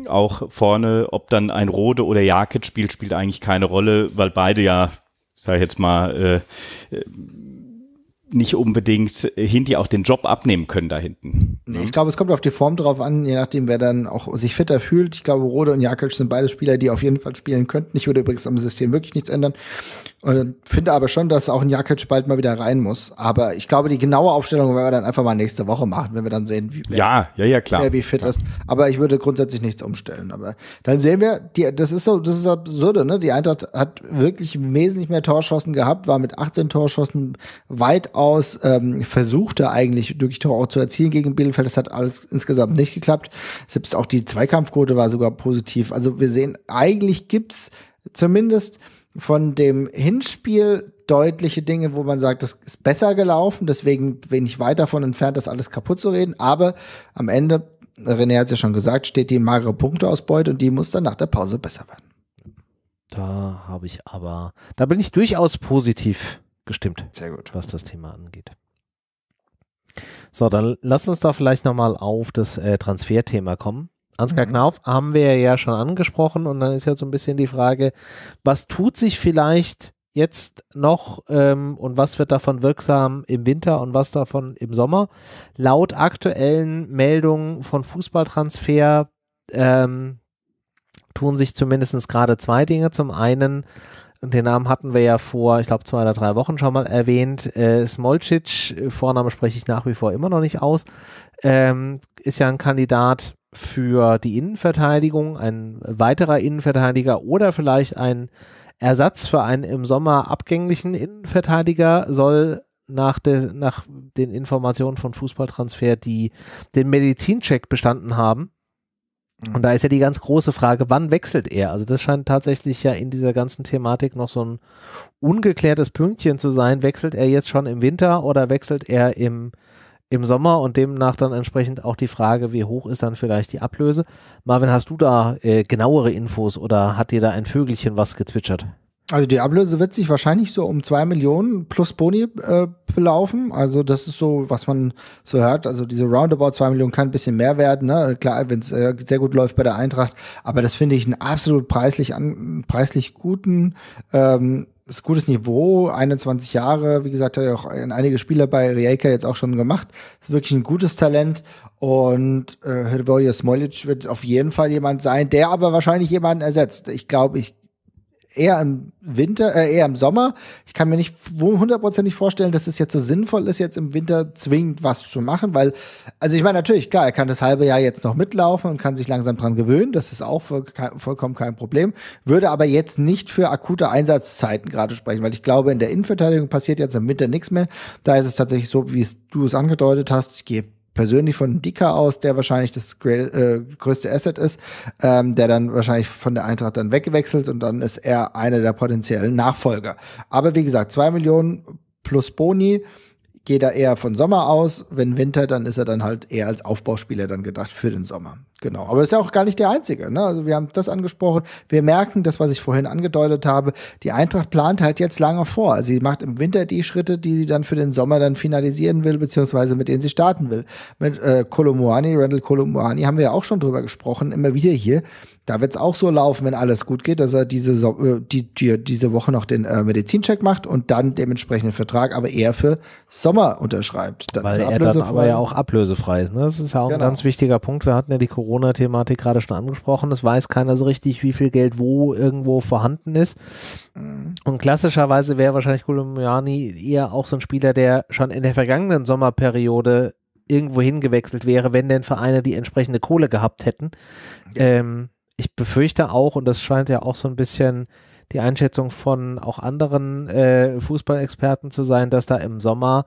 auch vorne, ob dann ein Rode oder Jakic spielt, spielt eigentlich keine Rolle, weil beide ja, sag ich jetzt mal, äh, äh nicht unbedingt Hinti auch den Job abnehmen können da hinten. Nee, ne? ich glaube, es kommt auf die Form drauf an, je nachdem, wer dann auch sich fitter fühlt. Ich glaube, Rode und Jakic sind beide Spieler, die auf jeden Fall spielen könnten. Ich würde übrigens am System wirklich nichts ändern. Und finde aber schon, dass auch ein Jakic bald mal wieder rein muss. Aber ich glaube, die genaue Aufstellung werden wir dann einfach mal nächste Woche machen, wenn wir dann sehen, wie, wer, ja, ja, ja, klar, wer wie fit klar. ist. Aber ich würde grundsätzlich nichts umstellen. Aber dann sehen wir, die, das ist so, das ist absurde, ne? Die Eintracht hat wirklich wesentlich mehr Torschossen gehabt, war mit 18 Torschossen weitaus ähm, versuchte eigentlich wirklich Tore auch zu erzielen gegen Bielefeld. Das hat alles insgesamt nicht geklappt. Selbst auch die Zweikampfquote war sogar positiv. Also wir sehen, eigentlich gibt's zumindest von dem Hinspiel deutliche Dinge, wo man sagt, das ist besser gelaufen, deswegen bin ich weit davon entfernt, das alles kaputt zu reden. Aber am Ende, René hat es ja schon gesagt, steht die magere Punkteausbeute und die muss dann nach der Pause besser werden. Da habe ich aber, da bin ich durchaus positiv gestimmt, Sehr gut. was das Thema angeht. So, dann lasst uns da vielleicht nochmal auf das äh, Transferthema kommen. Ansgar mhm. Knauf haben wir ja schon angesprochen und dann ist ja so ein bisschen die Frage, was tut sich vielleicht jetzt noch ähm, und was wird davon wirksam im Winter und was davon im Sommer? Laut aktuellen Meldungen von Fußballtransfer ähm, tun sich zumindest gerade zwei Dinge. Zum einen den Namen hatten wir ja vor, ich glaube, zwei oder drei Wochen schon mal erwähnt. Äh, Smolcic, Vorname spreche ich nach wie vor immer noch nicht aus, ähm, ist ja ein Kandidat für die Innenverteidigung, ein weiterer Innenverteidiger oder vielleicht ein Ersatz für einen im Sommer abgänglichen Innenverteidiger soll nach, de, nach den Informationen von Fußballtransfer, die den Medizincheck bestanden haben, Mhm. Und da ist ja die ganz große Frage, wann wechselt er? Also das scheint tatsächlich ja in dieser ganzen Thematik noch so ein ungeklärtes Pünktchen zu sein. Wechselt er jetzt schon im Winter oder wechselt er im, im Sommer? Und demnach dann entsprechend auch die Frage, wie hoch ist dann vielleicht die Ablöse? Marvin, hast du da äh, genauere Infos oder hat dir da ein Vögelchen was gezwitschert? Also die Ablöse wird sich wahrscheinlich so um zwei Millionen plus Boni äh, belaufen. Also das ist so, was man so hört. Also diese Roundabout zwei Millionen kann ein bisschen mehr werden. Ne? Klar, wenn es äh, sehr gut läuft bei der Eintracht. Aber das finde ich einen absolut preislich, an, preislich guten ähm, ist gutes Niveau, 21 Jahre, wie gesagt, hat ja auch einige Spieler bei Rijeka jetzt auch schon gemacht. Ist wirklich ein gutes Talent und äh, Hrvoje Smolic wird auf jeden Fall jemand sein, der aber wahrscheinlich jemanden ersetzt. Ich glaube, ich eher im Winter, äh, eher im Sommer. Ich kann mir nicht hundertprozentig vorstellen, dass es jetzt so sinnvoll ist, jetzt im Winter zwingend was zu machen, weil, also ich meine, natürlich, klar, er kann das halbe Jahr jetzt noch mitlaufen und kann sich langsam dran gewöhnen. Das ist auch voll, vollkommen kein Problem. Würde aber jetzt nicht für akute Einsatzzeiten gerade sprechen, weil ich glaube, in der Innenverteidigung passiert jetzt im Winter nichts mehr. Da ist es tatsächlich so, wie du es angedeutet hast. Ich gehe persönlich von Dika aus, der wahrscheinlich das äh, größte Asset ist, ähm, der dann wahrscheinlich von der Eintracht dann weggewechselt und dann ist er einer der potenziellen Nachfolger. Aber wie gesagt, zwei Millionen plus Boni geht er eher von Sommer aus. Wenn Winter, dann ist er dann halt eher als Aufbauspieler dann gedacht für den Sommer. Genau, aber das ist ja auch gar nicht der einzige. Ne? Also wir haben das angesprochen. Wir merken, das, was ich vorhin angedeutet habe, die Eintracht plant halt jetzt lange vor. Also sie macht im Winter die Schritte, die sie dann für den Sommer dann finalisieren will, beziehungsweise mit denen sie starten will. Mit äh, Kolomuani, Randall Kolomuani, haben wir ja auch schon drüber gesprochen, immer wieder hier. Da wird es auch so laufen, wenn alles gut geht, dass er diese, so äh, die, die, diese Woche noch den äh, Medizincheck macht und dann dementsprechenden Vertrag, aber eher für Sommer unterschreibt. Dann Weil er dann aber ja auch ablösefrei ist. Ne? Das ist ja auch genau. ein ganz wichtiger Punkt. Wir hatten ja die Corona Corona-Thematik gerade schon angesprochen. Es weiß keiner so richtig, wie viel Geld wo irgendwo vorhanden ist. Mhm. Und klassischerweise wäre wahrscheinlich Kolumbiani eher auch so ein Spieler, der schon in der vergangenen Sommerperiode irgendwo hingewechselt wäre, wenn denn Vereine die entsprechende Kohle gehabt hätten. Ja. Ähm, ich befürchte auch, und das scheint ja auch so ein bisschen die Einschätzung von auch anderen äh, Fußballexperten zu sein, dass da im Sommer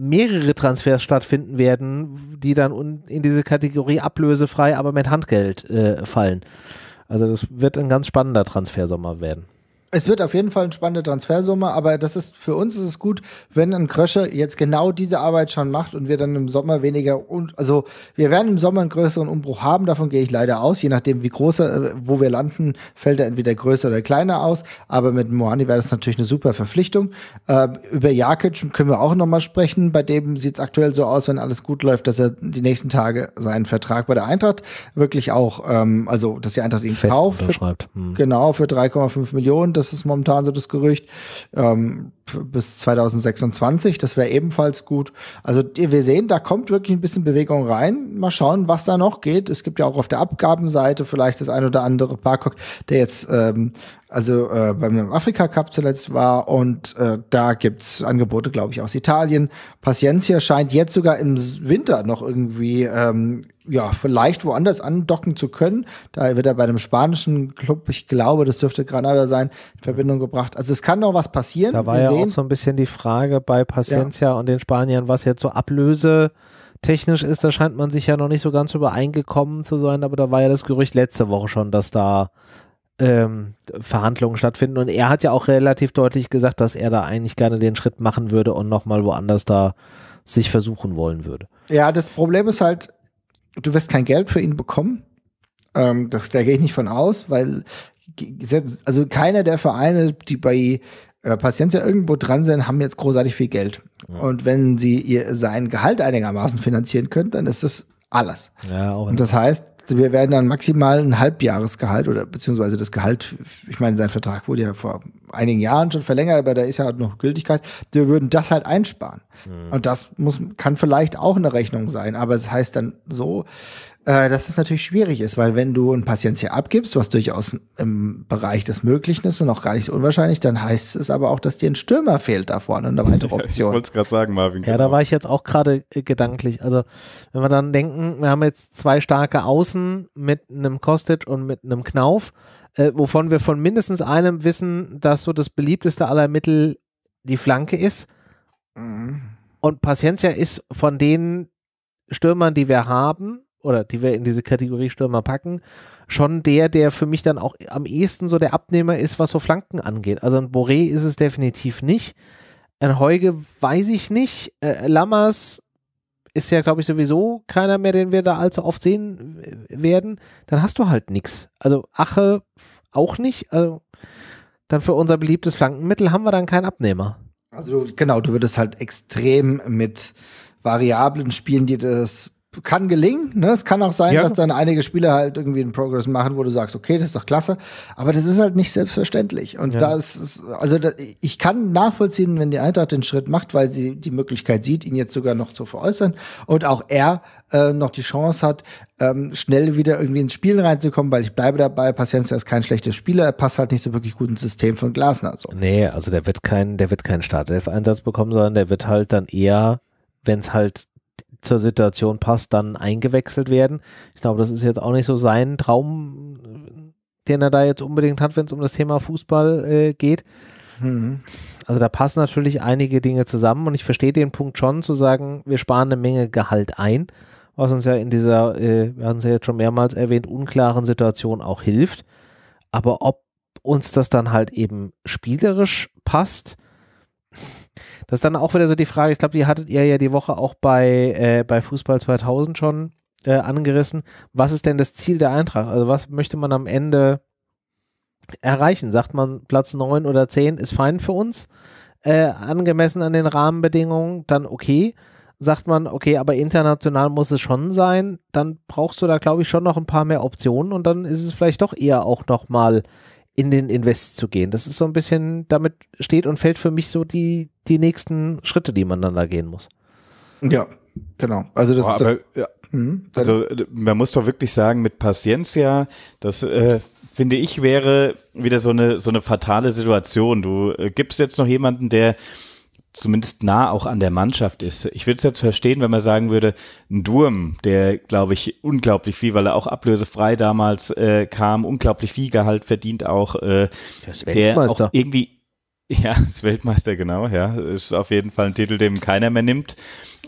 mehrere Transfers stattfinden werden, die dann in diese Kategorie ablösefrei, aber mit Handgeld äh, fallen. Also das wird ein ganz spannender Transfersommer werden. Es wird auf jeden Fall eine spannende Transfersumme, aber das ist für uns ist es gut, wenn ein Krösche jetzt genau diese Arbeit schon macht und wir dann im Sommer weniger und also wir werden im Sommer einen größeren Umbruch haben, davon gehe ich leider aus, je nachdem wie groß er, äh, wo wir landen, fällt er entweder größer oder kleiner aus, aber mit Moani wäre das natürlich eine super Verpflichtung. Ähm, über Jakic können wir auch nochmal sprechen, bei dem sieht es aktuell so aus, wenn alles gut läuft, dass er die nächsten Tage seinen Vertrag bei der Eintracht wirklich auch ähm, also dass die Eintracht ihn Fest kauft. Für, hm. Genau, für 3,5 Millionen das ist momentan so das Gerücht. Ähm, bis 2026. Das wäre ebenfalls gut. Also wir sehen, da kommt wirklich ein bisschen Bewegung rein. Mal schauen, was da noch geht. Es gibt ja auch auf der Abgabenseite vielleicht das ein oder andere Parkok, der jetzt ähm, also äh, beim Afrika Cup zuletzt war und äh, da es Angebote, glaube ich, aus Italien. Paciencia scheint jetzt sogar im Winter noch irgendwie ähm, ja vielleicht woanders andocken zu können. Da wird er bei einem spanischen Club, ich glaube, das dürfte Granada sein, in Verbindung gebracht. Also es kann noch was passieren. Da war ja auch auch so ein bisschen die Frage bei Paciencia ja. und den Spaniern, was jetzt so Ablöse technisch ist. Da scheint man sich ja noch nicht so ganz übereingekommen zu sein, aber da war ja das Gerücht letzte Woche schon, dass da ähm, Verhandlungen stattfinden. Und er hat ja auch relativ deutlich gesagt, dass er da eigentlich gerne den Schritt machen würde und nochmal woanders da sich versuchen wollen würde. Ja, das Problem ist halt, du wirst kein Geld für ihn bekommen. Ähm, das, da gehe ich nicht von aus, weil also keiner der Vereine, die bei äh, Patienten ja irgendwo dran sind, haben jetzt großartig viel Geld. Ja. Und wenn sie ihr sein Gehalt einigermaßen finanzieren können, dann ist das alles. Ja, auch Und das heißt, wir werden dann maximal ein Halbjahresgehalt oder beziehungsweise das Gehalt, ich meine, sein Vertrag wurde ja vor einigen Jahren schon verlängert, aber da ist ja halt noch Gültigkeit. Wir würden das halt einsparen. Mhm. Und das muss, kann vielleicht auch eine Rechnung sein, aber es das heißt dann so, äh, dass es natürlich schwierig ist, weil wenn du ein Patient hier abgibst, was durchaus im Bereich des Möglichen ist und auch gar nicht so unwahrscheinlich, dann heißt es aber auch, dass dir ein Stürmer fehlt da vorne und eine weitere Option. Ja, ich wollte es gerade sagen, Marvin. Ja, da genau. war ich jetzt auch gerade äh, gedanklich. Also wenn wir dann denken, wir haben jetzt zwei starke Außen mit einem Kostic und mit einem Knauf, äh, wovon wir von mindestens einem wissen, dass so das beliebteste aller Mittel die Flanke ist. Mhm. Und Paciencia ist von den Stürmern, die wir haben, oder die wir in diese Kategorie Stürmer packen, schon der, der für mich dann auch am ehesten so der Abnehmer ist, was so Flanken angeht. Also ein Boré ist es definitiv nicht. Ein Heuge weiß ich nicht. Äh, Lammers ist ja, glaube ich, sowieso keiner mehr, den wir da allzu oft sehen äh, werden, dann hast du halt nichts. Also Ache auch nicht. Also dann für unser beliebtes Flankenmittel haben wir dann keinen Abnehmer. Also genau, du würdest halt extrem mit Variablen spielen, die das kann gelingen. Ne? Es kann auch sein, ja. dass dann einige Spieler halt irgendwie einen Progress machen, wo du sagst, okay, das ist doch klasse. Aber das ist halt nicht selbstverständlich. Und ja. da ist, also da, ich kann nachvollziehen, wenn die Eintracht den Schritt macht, weil sie die Möglichkeit sieht, ihn jetzt sogar noch zu veräußern. Und auch er äh, noch die Chance hat, ähm, schnell wieder irgendwie ins Spiel reinzukommen, weil ich bleibe dabei, Paciencia ist kein schlechter Spieler, er passt halt nicht so wirklich gut ins System von Glasner. So. Nee, also der wird kein, der wird keinen Startelf-Einsatz bekommen, sondern der wird halt dann eher wenn es halt zur Situation passt, dann eingewechselt werden. Ich glaube, das ist jetzt auch nicht so sein Traum, den er da jetzt unbedingt hat, wenn es um das Thema Fußball äh, geht. Mhm. Also da passen natürlich einige Dinge zusammen und ich verstehe den Punkt schon zu sagen, wir sparen eine Menge Gehalt ein, was uns ja in dieser, äh, wir haben es ja jetzt schon mehrmals erwähnt, unklaren Situation auch hilft. Aber ob uns das dann halt eben spielerisch passt, das ist dann auch wieder so die Frage, ich glaube, die hattet ihr ja die Woche auch bei, äh, bei Fußball 2000 schon äh, angerissen. Was ist denn das Ziel der Eintracht? Also was möchte man am Ende erreichen? Sagt man, Platz 9 oder 10 ist fein für uns, äh, angemessen an den Rahmenbedingungen, dann okay. Sagt man, okay, aber international muss es schon sein, dann brauchst du da, glaube ich, schon noch ein paar mehr Optionen und dann ist es vielleicht doch eher auch nochmal in den Invest zu gehen. Das ist so ein bisschen, damit steht und fällt für mich so die, die nächsten Schritte, die man dann da gehen muss. Ja, genau. Also das, oh, aber, das ja. Hm, also man muss doch wirklich sagen, mit Paciencia, das äh, finde ich wäre wieder so eine so eine fatale Situation. Du äh, gibst jetzt noch jemanden, der zumindest nah auch an der Mannschaft ist. Ich würde es jetzt verstehen, wenn man sagen würde, ein Durm, der, glaube ich, unglaublich viel, weil er auch ablösefrei damals äh, kam, unglaublich viel Gehalt verdient auch, äh, der, auch irgendwie Ja, das Weltmeister, genau, ja. Ist auf jeden Fall ein Titel, den keiner mehr nimmt.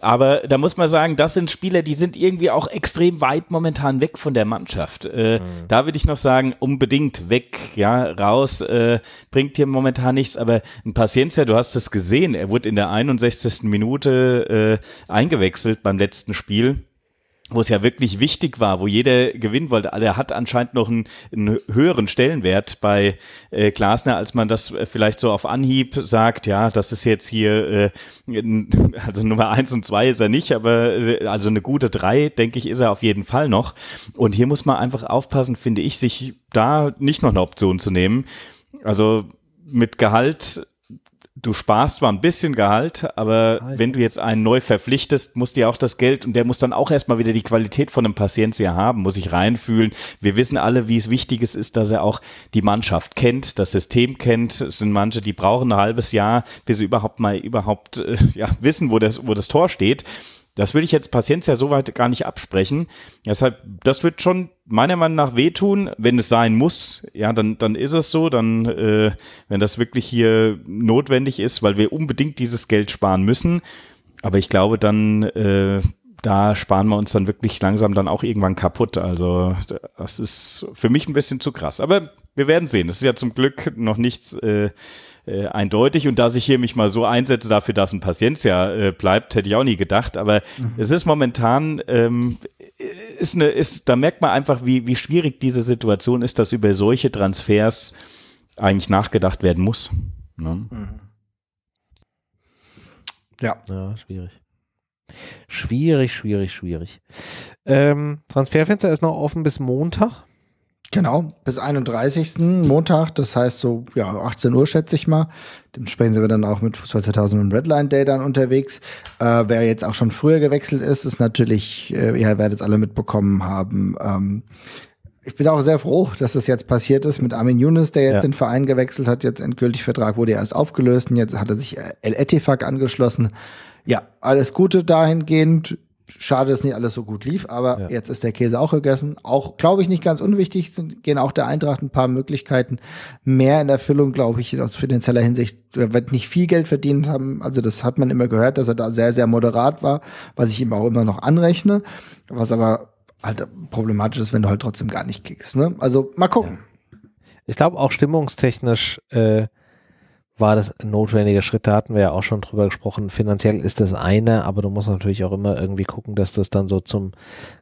Aber da muss man sagen, das sind Spieler, die sind irgendwie auch extrem weit momentan weg von der Mannschaft. Äh, mhm. Da würde ich noch sagen, unbedingt weg, ja, raus, äh, bringt hier momentan nichts. Aber ein Paciencia, du hast es gesehen, er wurde in der 61. Minute äh, eingewechselt beim letzten Spiel wo es ja wirklich wichtig war, wo jeder gewinnen wollte. Also er hat anscheinend noch einen, einen höheren Stellenwert bei äh, Glasner, als man das äh, vielleicht so auf Anhieb sagt. Ja, das ist jetzt hier, äh, also Nummer eins und zwei ist er nicht, aber äh, also eine gute drei, denke ich, ist er auf jeden Fall noch. Und hier muss man einfach aufpassen, finde ich, sich da nicht noch eine Option zu nehmen. Also mit Gehalt du sparst zwar ein bisschen Gehalt, aber ah, wenn du jetzt einen neu verpflichtest, muss dir auch das Geld und der muss dann auch erstmal wieder die Qualität von einem Paciencia haben, muss sich reinfühlen. Wir wissen alle, wie es wichtig ist, dass er auch die Mannschaft kennt, das System kennt. Es sind manche, die brauchen ein halbes Jahr, bis sie überhaupt mal überhaupt äh, ja, wissen, wo das, wo das Tor steht. Das will ich jetzt Paciencia soweit gar nicht absprechen. Deshalb, das wird schon meiner Meinung nach wehtun, wenn es sein muss. Ja, dann, dann ist es so. Dann, äh, wenn das wirklich hier notwendig ist, weil wir unbedingt dieses Geld sparen müssen. Aber ich glaube, dann, äh, da sparen wir uns dann wirklich langsam dann auch irgendwann kaputt. Also, das ist für mich ein bisschen zu krass. Aber wir werden sehen. Das ist ja zum Glück noch nichts. Äh, äh, eindeutig. Und dass ich hier mich mal so einsetze dafür, dass ein Patient ja äh, bleibt, hätte ich auch nie gedacht. Aber mhm. es ist momentan, ähm, ist eine, ist, da merkt man einfach, wie, wie schwierig diese Situation ist, dass über solche Transfers eigentlich nachgedacht werden muss. Ne? Mhm. Ja. Ja, schwierig. Schwierig, schwierig, schwierig. Ähm, Transferfenster ist noch offen bis Montag. Genau, bis 31. Montag, das heißt so ja 18 Uhr schätze ich mal. Dementsprechend sind wir dann auch mit Fußball 2000 und Redline Day dann unterwegs. Äh, wer jetzt auch schon früher gewechselt ist, ist natürlich, äh, ihr werdet es alle mitbekommen haben. Ähm, ich bin auch sehr froh, dass das jetzt passiert ist mit Armin Younes, der jetzt ja. den Verein gewechselt hat. Jetzt endgültig Vertrag wurde erst aufgelöst und jetzt hat er sich El Etifak angeschlossen. Ja, alles Gute dahingehend. Schade, dass nicht alles so gut lief, aber ja. jetzt ist der Käse auch gegessen. Auch, glaube ich, nicht ganz unwichtig, sind, gehen auch der Eintracht ein paar Möglichkeiten mehr in Erfüllung, glaube ich, aus finanzieller Hinsicht. Er wird nicht viel Geld verdient haben. Also das hat man immer gehört, dass er da sehr, sehr moderat war, was ich ihm auch immer noch anrechne. Was aber halt problematisch ist, wenn du halt trotzdem gar nicht kickst. Ne? Also mal gucken. Ja. Ich glaube auch stimmungstechnisch äh, war das ein notwendiger Schritt, da hatten wir ja auch schon drüber gesprochen. Finanziell ist das eine, aber du musst natürlich auch immer irgendwie gucken, dass das dann so zum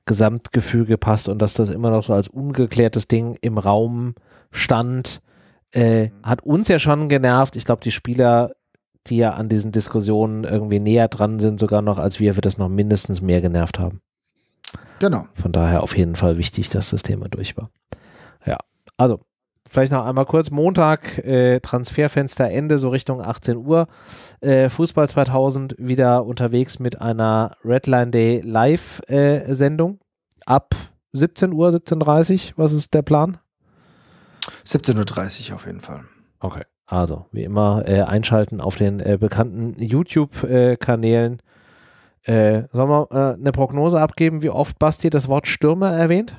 Gesamtgefüge passt und dass das immer noch so als ungeklärtes Ding im Raum stand. Äh, mhm. hat uns ja schon genervt. Ich glaube, die Spieler, die ja an diesen Diskussionen irgendwie näher dran sind, sogar noch als wir, wird das noch mindestens mehr genervt haben. Genau. Von daher auf jeden Fall wichtig, dass das Thema durch war. Ja, also vielleicht noch einmal kurz, Montag, äh, Transferfenster Ende, so Richtung 18 Uhr. Äh, Fußball 2000 wieder unterwegs mit einer Redline Day Live-Sendung. Äh, Ab 17 Uhr, 17.30 Uhr, was ist der Plan? 17.30 Uhr auf jeden Fall. Okay, also wie immer äh, einschalten auf den äh, bekannten YouTube-Kanälen. sollen wir eine Prognose abgeben, wie oft Basti das Wort Stürmer erwähnt?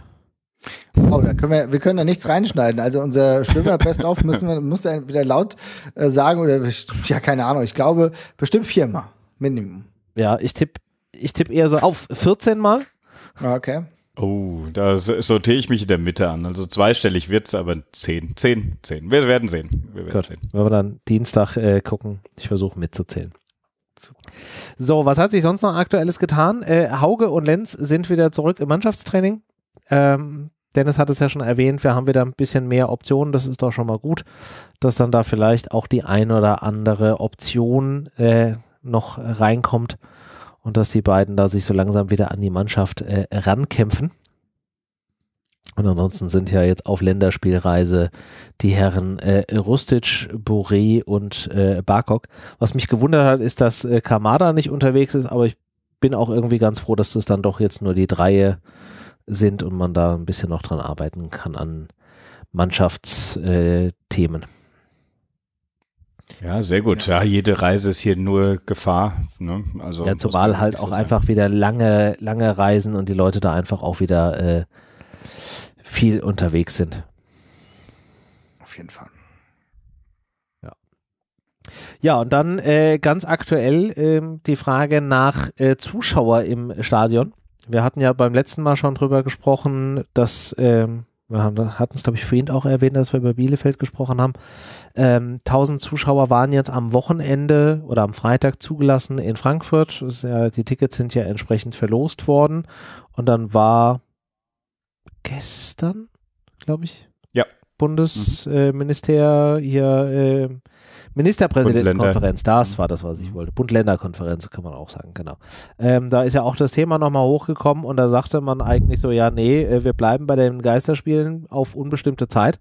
Oh, da können wir, wir können da nichts reinschneiden. Also unser Stöber Best auf müssen wir muss dann wieder laut äh, sagen oder ja keine Ahnung. Ich glaube bestimmt viermal Minimum. Ja, ich tippe ich tipp eher so auf 14 mal. Ah, okay. Oh, da sortiere ich mich in der Mitte an. Also zweistellig wird es, aber 10, 10, 10. Wir werden sehen. Wir werden Gut. sehen. Wenn wir dann Dienstag äh, gucken, ich versuche mitzuzählen. So, was hat sich sonst noch Aktuelles getan? Äh, Hauge und Lenz sind wieder zurück im Mannschaftstraining. Ähm, Dennis hat es ja schon erwähnt, wir haben wieder ein bisschen mehr Optionen, das ist doch schon mal gut, dass dann da vielleicht auch die ein oder andere Option äh, noch reinkommt und dass die beiden da sich so langsam wieder an die Mannschaft äh, rankämpfen. Und ansonsten sind ja jetzt auf Länderspielreise die Herren äh, Rustic, Boré und äh, Barkok. Was mich gewundert hat, ist, dass äh, Kamada nicht unterwegs ist, aber ich bin auch irgendwie ganz froh, dass das dann doch jetzt nur die Dreie äh, sind und man da ein bisschen noch dran arbeiten kann an Mannschaftsthemen. Ja, sehr gut. Ja, jede Reise ist hier nur Gefahr. Ne? Also ja, zumal halt auch sein. einfach wieder lange, lange Reisen und die Leute da einfach auch wieder äh, viel unterwegs sind. Auf jeden Fall. Ja, ja und dann äh, ganz aktuell äh, die Frage nach äh, Zuschauer im Stadion wir hatten ja beim letzten Mal schon drüber gesprochen, dass ähm, wir haben, hatten es, glaube ich, vorhin auch erwähnt, dass wir über Bielefeld gesprochen haben. Ähm, 1000 Zuschauer waren jetzt am Wochenende oder am Freitag zugelassen in Frankfurt. Ja, die Tickets sind ja entsprechend verlost worden. Und dann war gestern, glaube ich, ja. Bundesminister mhm. äh, hier äh, Ministerpräsidentenkonferenz, das war das, was ich wollte. Bund-Länder-Konferenz kann man auch sagen, genau. Ähm, da ist ja auch das Thema nochmal hochgekommen und da sagte man eigentlich so, ja, nee, äh, wir bleiben bei den Geisterspielen auf unbestimmte Zeit.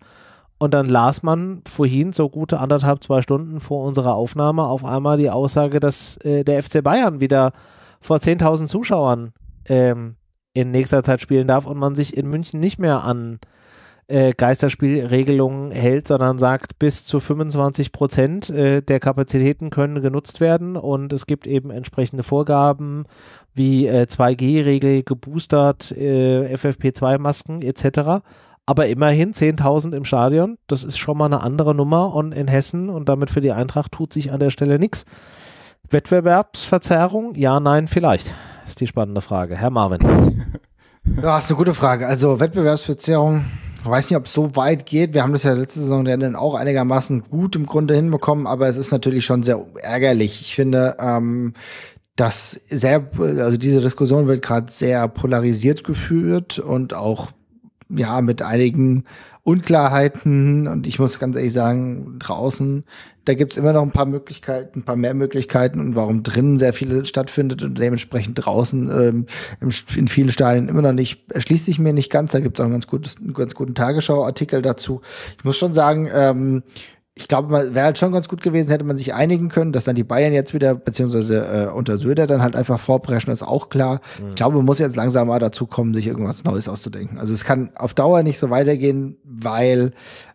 Und dann las man vorhin so gute anderthalb, zwei Stunden vor unserer Aufnahme auf einmal die Aussage, dass äh, der FC Bayern wieder vor 10.000 Zuschauern ähm, in nächster Zeit spielen darf und man sich in München nicht mehr an äh, Geisterspielregelungen hält, sondern sagt, bis zu 25 Prozent äh, der Kapazitäten können genutzt werden und es gibt eben entsprechende Vorgaben wie äh, 2G-Regel, geboostert, äh, FFP2-Masken etc. Aber immerhin 10.000 im Stadion, das ist schon mal eine andere Nummer und in Hessen und damit für die Eintracht tut sich an der Stelle nichts. Wettbewerbsverzerrung? Ja, nein, vielleicht. Ist die spannende Frage. Herr Marvin. Ja, ist eine gute Frage. Also Wettbewerbsverzerrung ich weiß nicht, ob es so weit geht. Wir haben das ja letzte Saison dann auch einigermaßen gut im Grunde hinbekommen, aber es ist natürlich schon sehr ärgerlich. Ich finde, ähm, dass sehr, also diese Diskussion wird gerade sehr polarisiert geführt und auch ja mit einigen Unklarheiten und ich muss ganz ehrlich sagen, draußen, da gibt's immer noch ein paar Möglichkeiten, ein paar mehr Möglichkeiten und warum drinnen sehr viele stattfindet und dementsprechend draußen ähm, in vielen Stadien immer noch nicht, erschließt sich mir nicht ganz. Da gibt's auch einen ganz, gutes, einen ganz guten Tagesschau-Artikel dazu. Ich muss schon sagen, ähm, ich glaube, wäre halt schon ganz gut gewesen, hätte man sich einigen können, dass dann die Bayern jetzt wieder, beziehungsweise äh, unter Söder dann halt einfach vorpreschen, ist auch klar. Mhm. Ich glaube, man muss jetzt langsam mal dazu kommen, sich irgendwas Neues auszudenken. Also es kann auf Dauer nicht so weitergehen, weil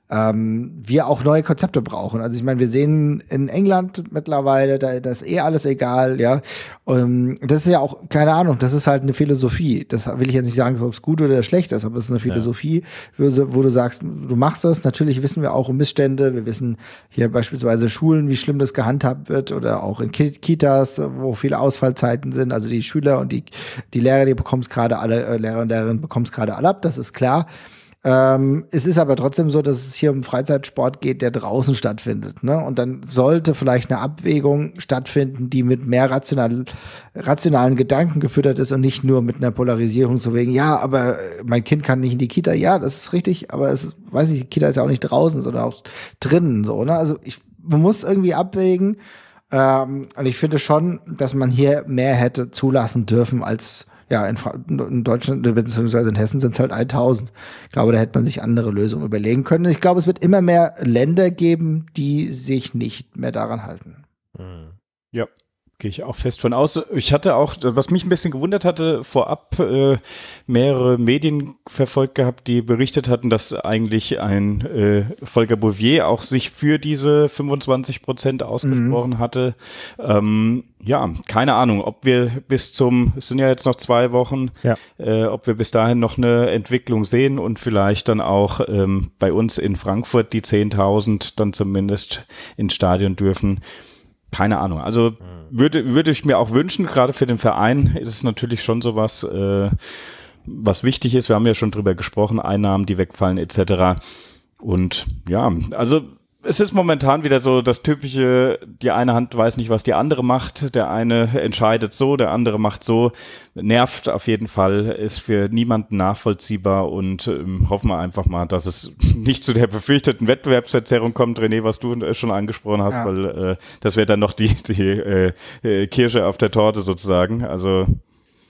ähm, wir auch neue Konzepte brauchen. Also ich meine, wir sehen in England mittlerweile, da, da ist eh alles egal, ja. Und ähm, das ist ja auch, keine Ahnung, das ist halt eine Philosophie. Das will ich jetzt nicht sagen, ob es gut oder schlecht ist, aber es ist eine Philosophie, ja. wo, wo, du sagst, du machst das. Natürlich wissen wir auch um Missstände. Wir wissen hier beispielsweise Schulen, wie schlimm das gehandhabt wird oder auch in Kitas, wo viele Ausfallzeiten sind. Also die Schüler und die, die Lehrer, die bekommst gerade alle, äh, Lehrer und Lehrerinnen bekommst gerade alle ab, das ist klar. Ähm, es ist aber trotzdem so, dass es hier um Freizeitsport geht, der draußen stattfindet. Ne? Und dann sollte vielleicht eine Abwägung stattfinden, die mit mehr rational, rationalen Gedanken gefüttert ist und nicht nur mit einer Polarisierung zu wegen, ja, aber mein Kind kann nicht in die Kita. Ja, das ist richtig, aber es ist, weiß ich, die Kita ist ja auch nicht draußen, sondern auch drinnen. So, ne? Also ich, man muss irgendwie abwägen. Ähm, und ich finde schon, dass man hier mehr hätte zulassen dürfen als ja, in, in, Deutschland beziehungsweise in Hessen sind es halt 1000. Ich glaube, da hätte man sich andere Lösungen überlegen können. Ich glaube, es wird immer mehr Länder geben, die sich nicht mehr daran halten. Ja, Gehe ich auch fest von aus. Ich hatte auch, was mich ein bisschen gewundert hatte, vorab äh, mehrere Medien verfolgt gehabt, die berichtet hatten, dass eigentlich ein äh, Volker Bouvier auch sich für diese 25 Prozent ausgesprochen mhm. hatte. Ähm, ja, keine Ahnung, ob wir bis zum, es sind ja jetzt noch zwei Wochen, ja. äh, ob wir bis dahin noch eine Entwicklung sehen und vielleicht dann auch ähm, bei uns in Frankfurt die 10.000 dann zumindest ins Stadion dürfen keine Ahnung. Also hm. würde, würde ich mir auch wünschen, gerade für den Verein ist es natürlich schon sowas, äh, was wichtig ist. Wir haben ja schon drüber gesprochen, Einnahmen, die wegfallen etc. Und ja, also es ist momentan wieder so das typische, die eine Hand weiß nicht, was die andere macht, der eine entscheidet so, der andere macht so, nervt auf jeden Fall, ist für niemanden nachvollziehbar und ähm, hoffen wir einfach mal, dass es nicht zu der befürchteten Wettbewerbsverzerrung kommt, René, was du schon angesprochen hast, ja. weil äh, das wäre dann noch die, die äh, äh Kirsche auf der Torte sozusagen. Also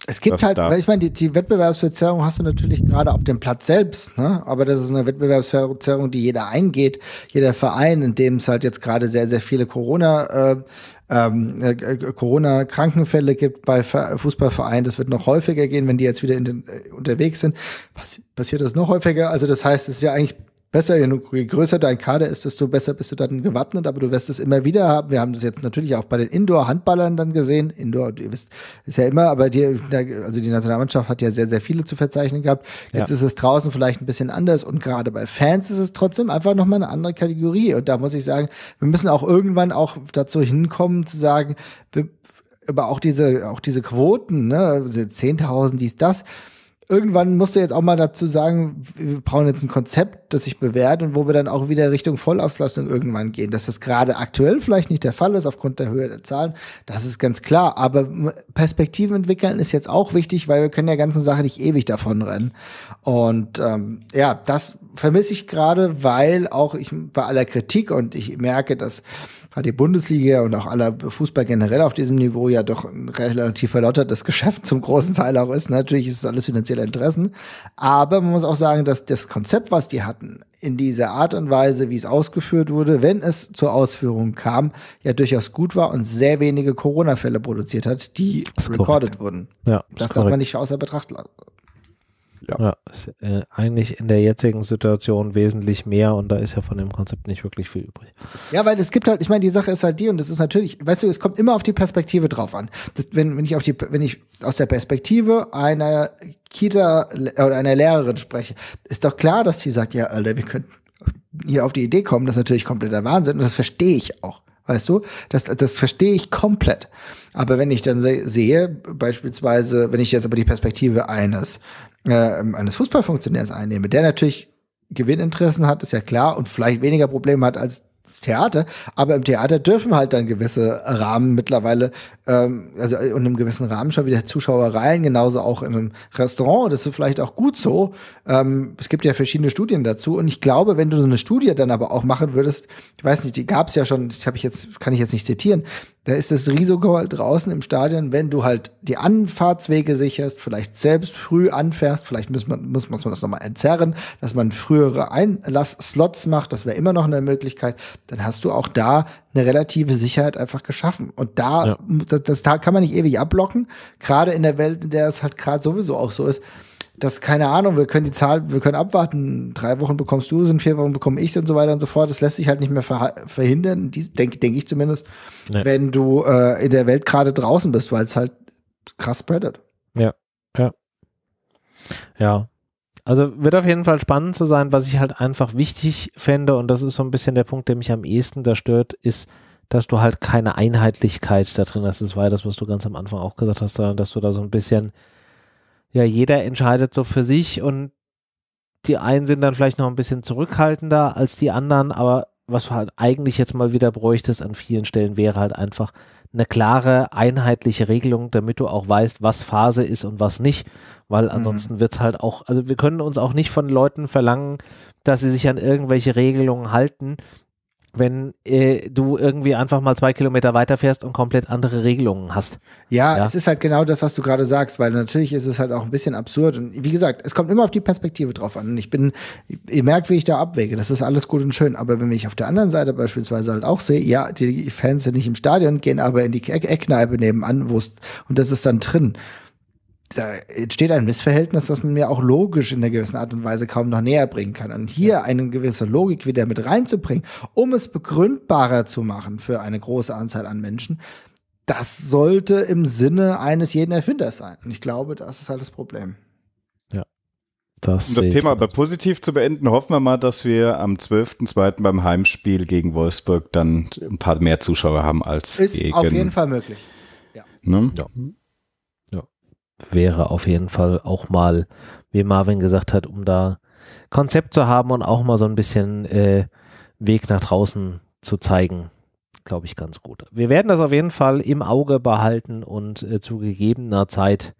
es gibt halt, darf. ich meine, die, die, Wettbewerbsverzerrung hast du natürlich gerade auf dem Platz selbst, ne? aber das ist eine Wettbewerbsverzerrung, die jeder eingeht, jeder Verein, in dem es halt jetzt gerade sehr, sehr viele Corona- äh, ähm, äh, äh Corona-Krankenfälle gibt bei Fußballvereinen. Das wird noch häufiger gehen, wenn die jetzt wieder in den, äh, unterwegs sind. passiert das noch häufiger? Also das heißt, es ist ja eigentlich besser, je größer dein Kader ist, desto besser bist du dann gewappnet, aber du wirst es immer wieder haben. Wir haben das jetzt natürlich auch bei den Indoor-Handballern dann gesehen. Indoor, ihr wisst, ist ja immer, aber die, also die Nationalmannschaft hat ja sehr, sehr viele zu verzeichnen gehabt. Jetzt ja. ist es draußen vielleicht ein bisschen anders und gerade bei Fans ist es trotzdem einfach nochmal eine andere Kategorie. Und da muss ich sagen, wir müssen auch irgendwann auch dazu hinkommen zu sagen, wir, aber auch diese, auch diese Quoten, ne, 10.000, dies, das, irgendwann musst du jetzt auch mal dazu sagen, wir brauchen jetzt ein Konzept, das sich bewährt und wo wir dann auch wieder Richtung Vollauslastung irgendwann gehen. Dass das gerade aktuell vielleicht nicht der Fall ist aufgrund der Höhe der Zahlen, das ist ganz klar. Aber Perspektiven entwickeln ist jetzt auch wichtig, weil wir können der ganzen Sache nicht ewig davon rennen. Und ähm, ja, das vermisse ich gerade, weil auch ich bei aller Kritik und ich merke, dass hat die Bundesliga und auch aller Fußball generell auf diesem Niveau ja doch ein relativ verlottertes Geschäft zum großen Teil auch ist. Natürlich ist es alles finanzielle Interessen. Aber man muss auch sagen, dass das Konzept, was die hatten, in dieser Art und Weise, wie es ausgeführt wurde, wenn es zur Ausführung kam, ja durchaus gut war und sehr wenige Corona-Fälle produziert hat, die recorded wurden. Ja, das, das darf man nicht außer Betracht lassen. Ja. ja ist, äh, eigentlich in der jetzigen Situation wesentlich mehr und da ist ja von dem Konzept nicht wirklich viel übrig. Ja, weil es gibt halt, ich meine, die Sache ist halt die und das ist natürlich, weißt du, es kommt immer auf die Perspektive drauf an. Das, wenn, wenn ich auf die, wenn ich aus der Perspektive einer Kita oder einer Lehrerin spreche, ist doch klar, dass die sagt, ja, Alter, wir können hier auf die Idee kommen, das ist natürlich kompletter Wahnsinn und das verstehe ich auch. Weißt du, das, das verstehe ich komplett. Aber wenn ich dann se sehe, beispielsweise, wenn ich jetzt aber die Perspektive eines äh, eines Fußballfunktionärs einnehme, der natürlich Gewinninteressen hat, ist ja klar, und vielleicht weniger Probleme hat als das Theater, aber im Theater dürfen halt dann gewisse Rahmen mittlerweile, ähm, also äh, in einem gewissen Rahmen schon wieder Zuschauereien, genauso auch in einem Restaurant, das ist vielleicht auch gut so. Ähm, es gibt ja verschiedene Studien dazu und ich glaube, wenn du so eine Studie dann aber auch machen würdest, ich weiß nicht, die gab es ja schon, das habe ich jetzt, kann ich jetzt nicht zitieren, da ist das Risiko halt draußen im Stadion, wenn du halt die Anfahrtswege sicherst, vielleicht selbst früh anfährst, vielleicht muss man, muss, man das nochmal entzerren, dass man frühere Einlass-Slots macht, das wäre immer noch eine Möglichkeit, dann hast du auch da eine relative Sicherheit einfach geschaffen. Und da, ja. das, das kann man nicht ewig abblocken, gerade in der Welt, in der es halt gerade sowieso auch so ist, das keine Ahnung, wir können die Zahl, wir können abwarten, drei Wochen bekommst du es, in vier Wochen bekomme ich und so weiter und so fort. Das lässt sich halt nicht mehr verhindern, denke denk ich zumindest, nee. wenn du äh, in der Welt gerade draußen bist, weil es halt krass spreadet. Ja, ja. Ja. Also wird auf jeden Fall spannend zu sein, was ich halt einfach wichtig fände, und das ist so ein bisschen der Punkt, der mich am ehesten da stört, ist, dass du halt keine Einheitlichkeit da drin hast. Das war ja das, was du ganz am Anfang auch gesagt hast, sondern dass du da so ein bisschen ja, jeder entscheidet so für sich und die einen sind dann vielleicht noch ein bisschen zurückhaltender als die anderen, aber was du halt eigentlich jetzt mal wieder bräuchtest an vielen Stellen wäre halt einfach eine klare, einheitliche Regelung, damit du auch weißt, was Phase ist und was nicht, weil mhm. ansonsten mhm. wird es halt auch, also wir können uns auch nicht von Leuten verlangen, dass sie sich an irgendwelche Regelungen halten, wenn äh, du irgendwie einfach mal zwei Kilometer weiterfährst und komplett andere Regelungen hast. Ja, ja, es ist halt genau das, was du gerade sagst, weil natürlich ist es halt auch ein bisschen absurd. Und wie gesagt, es kommt immer auf die Perspektive drauf an. Und ich bin, ihr merkt, wie ich da abwäge. Das ist alles gut und schön. Aber wenn ich auf der anderen Seite beispielsweise halt auch sehe, ja, die Fans sind nicht im Stadion, gehen aber in die Eckkneipe nebenan, wo und das ist dann drin da entsteht ein Missverhältnis, was man mir auch logisch in einer gewissen Art und Weise kaum noch näher bringen kann. Und hier eine gewisse Logik wieder mit reinzubringen, um es begründbarer zu machen für eine große Anzahl an Menschen, das sollte im Sinne eines jeden Erfinders sein. Und ich glaube, das ist halt das Problem. Das um das Thema aber positiv zu beenden, hoffen wir mal, dass wir am 12.02. beim Heimspiel gegen Wolfsburg dann ein paar mehr Zuschauer haben als ist gegen. Ist auf jeden Fall möglich. Ja. Ne? ja wäre auf jeden Fall auch mal, wie Marvin gesagt hat, um da Konzept zu haben und auch mal so ein bisschen äh, Weg nach draußen zu zeigen, glaube ich, ganz gut. Wir werden das auf jeden Fall im Auge behalten und äh, zu gegebener Zeit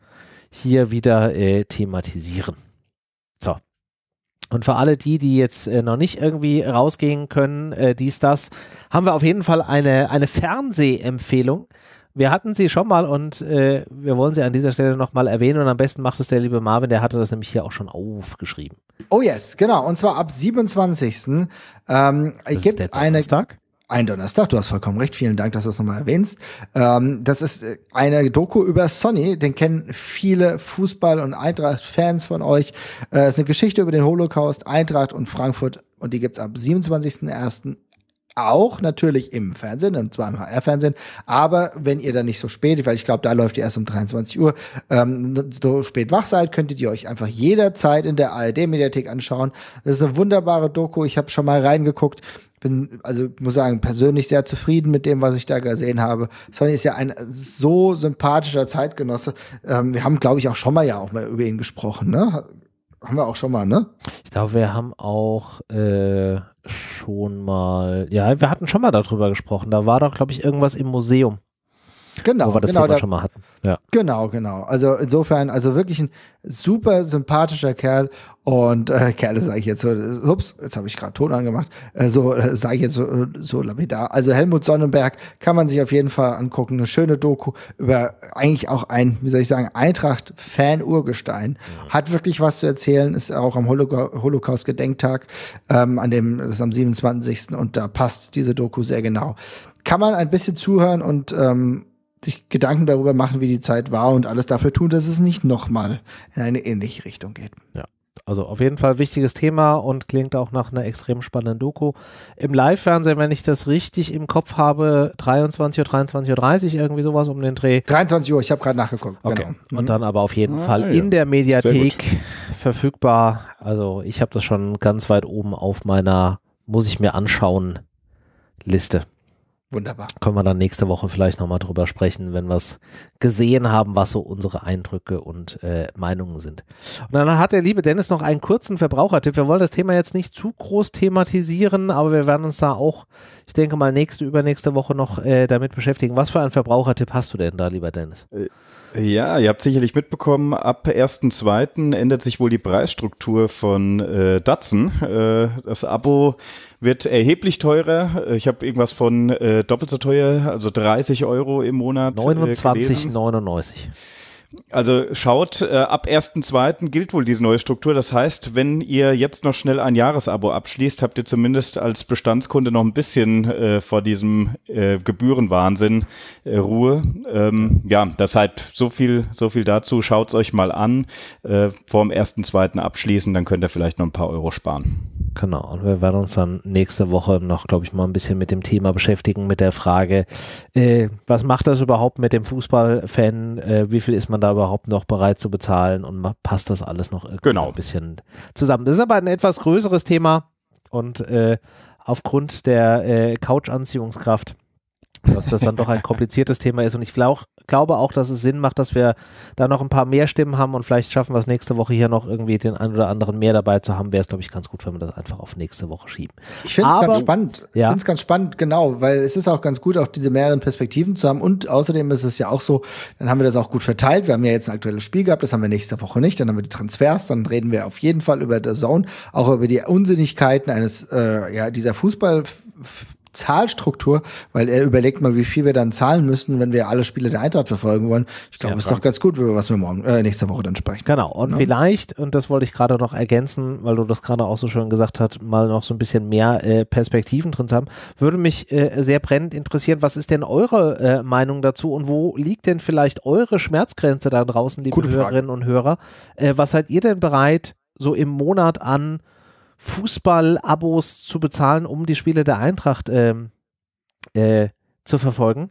hier wieder äh, thematisieren. So. Und für alle die, die jetzt äh, noch nicht irgendwie rausgehen können, äh, dies, das, haben wir auf jeden Fall eine, eine Fernsehempfehlung wir hatten sie schon mal und äh, wir wollen sie an dieser Stelle nochmal erwähnen und am besten macht es der liebe Marvin, der hatte das nämlich hier auch schon aufgeschrieben. Oh yes, genau. Und zwar ab 27. Ähm, gibt es eine. Donnerstag? Ein Donnerstag, du hast vollkommen recht. Vielen Dank, dass du es nochmal erwähnst. Ähm, das ist äh, eine Doku über Sonny, den kennen viele Fußball- und Eintracht-Fans von euch. Äh, es äh, ist eine Geschichte über den Holocaust, Eintracht und Frankfurt und die gibt es ab 27.01 auch natürlich im Fernsehen, und zwar im HR-Fernsehen. Aber wenn ihr dann nicht so spät, weil ich glaube, da läuft ihr erst um 23 Uhr, ähm, so spät wach seid, könntet ihr euch einfach jederzeit in der ARD-Mediathek anschauen. Das ist eine wunderbare Doku. Ich habe schon mal reingeguckt. Bin, also muss sagen, persönlich sehr zufrieden mit dem, was ich da gesehen habe. Sonny ist ja ein so sympathischer Zeitgenosse. Ähm, wir haben, glaube ich, auch schon mal ja auch mal über ihn gesprochen, ne? Haben wir auch schon mal, ne? Ich glaube, wir haben auch äh, schon mal, ja, wir hatten schon mal darüber gesprochen. Da war doch, glaube ich, irgendwas im Museum. Genau, wo wir das genau, Thema da, schon mal hatten. Ja. Genau, genau. Also insofern, also wirklich ein super sympathischer Kerl und äh, Kerle sage ich jetzt so, ups, jetzt habe ich gerade Ton angemacht, äh, so äh, sage ich jetzt so, äh, so lapidar. Also Helmut Sonnenberg kann man sich auf jeden Fall angucken, eine schöne Doku über eigentlich auch ein, wie soll ich sagen, Eintracht-Fan-Urgestein. Mhm. Hat wirklich was zu erzählen, ist auch am Holocaust-Gedenktag, ähm, an dem, das ist am 27. und da passt diese Doku sehr genau. Kann man ein bisschen zuhören und ähm, sich Gedanken darüber machen, wie die Zeit war und alles dafür tun, dass es nicht nochmal in eine ähnliche Richtung geht. Ja. Also auf jeden Fall wichtiges Thema und klingt auch nach einer extrem spannenden Doku. Im Live-Fernsehen, wenn ich das richtig im Kopf habe, 23 Uhr, 23.30 Uhr, irgendwie sowas um den Dreh. 23 Uhr, ich habe gerade nachgeguckt. Okay. Genau. Mhm. Und dann aber auf jeden ah, Fall ja. in der Mediathek verfügbar. Also ich habe das schon ganz weit oben auf meiner muss ich mir anschauen Liste. Wunderbar. Können wir dann nächste Woche vielleicht nochmal drüber sprechen, wenn wir es gesehen haben, was so unsere Eindrücke und äh, Meinungen sind. Und dann hat der liebe Dennis noch einen kurzen Verbrauchertipp. Wir wollen das Thema jetzt nicht zu groß thematisieren, aber wir werden uns da auch, ich denke mal, nächste, übernächste Woche noch äh, damit beschäftigen. Was für einen Verbrauchertipp hast du denn da, lieber Dennis? Äh, ja, ihr habt sicherlich mitbekommen, ab 1.2. ändert sich wohl die Preisstruktur von äh, Datsen. Äh, das Abo wird erheblich teurer. Äh, ich habe irgendwas von äh, doppelt so teuer, also 30 Euro im Monat. 29,99. Äh, also schaut, äh, ab 1.2. gilt wohl diese neue Struktur. Das heißt, wenn ihr jetzt noch schnell ein Jahresabo abschließt, habt ihr zumindest als Bestandskunde noch ein bisschen äh, vor diesem äh, Gebührenwahnsinn äh, Ruhe. Ähm, ja, deshalb so viel, so viel dazu. Schaut's euch mal an. Äh, vor dem 1.2. abschließen, dann könnt ihr vielleicht noch ein paar Euro sparen. Genau, und wir werden uns dann nächste Woche noch, glaube ich, mal ein bisschen mit dem Thema beschäftigen, mit der Frage, äh, was macht das überhaupt mit dem Fußballfan? Äh, wie viel ist man da überhaupt noch bereit zu bezahlen und passt das alles noch genau. ein bisschen zusammen? Das ist aber ein etwas größeres Thema und äh, aufgrund der äh, Couch-Anziehungskraft dass das dann doch ein kompliziertes Thema ist. Und ich flauch, glaube auch, dass es Sinn macht, dass wir da noch ein paar mehr Stimmen haben und vielleicht schaffen wir es nächste Woche hier noch irgendwie den einen oder anderen mehr dabei zu haben. Wäre es, glaube ich, ganz gut, wenn wir das einfach auf nächste Woche schieben. Ich finde es ganz spannend. Ja. Ich finde es ganz spannend, genau, weil es ist auch ganz gut, auch diese mehreren Perspektiven zu haben. Und außerdem ist es ja auch so, dann haben wir das auch gut verteilt. Wir haben ja jetzt ein aktuelles Spiel gehabt, das haben wir nächste Woche nicht. Dann haben wir die Transfers, dann reden wir auf jeden Fall über The Zone, auch über die Unsinnigkeiten eines, äh, ja, dieser Fußball- Zahlstruktur, weil er überlegt mal, wie viel wir dann zahlen müssten, wenn wir alle Spiele der Eintracht verfolgen wollen. Ich glaube, es ist doch ganz gut, was wir morgen, äh, nächste Woche dann sprechen. Genau. Und ja? Ne? vielleicht, und das wollte ich gerade noch ergänzen, weil du das gerade auch so schön gesagt hast, mal noch so ein bisschen mehr äh, Perspektiven drin zu haben, würde mich äh, sehr brennend interessieren, was ist denn eure äh, Meinung dazu und wo liegt denn vielleicht eure Schmerzgrenze da draußen, liebe Hörerinnen und Hörer? Äh, was seid ihr denn bereit, so im Monat an Fußball-Abos zu bezahlen, um die Spiele der Eintracht ähm, äh, zu verfolgen.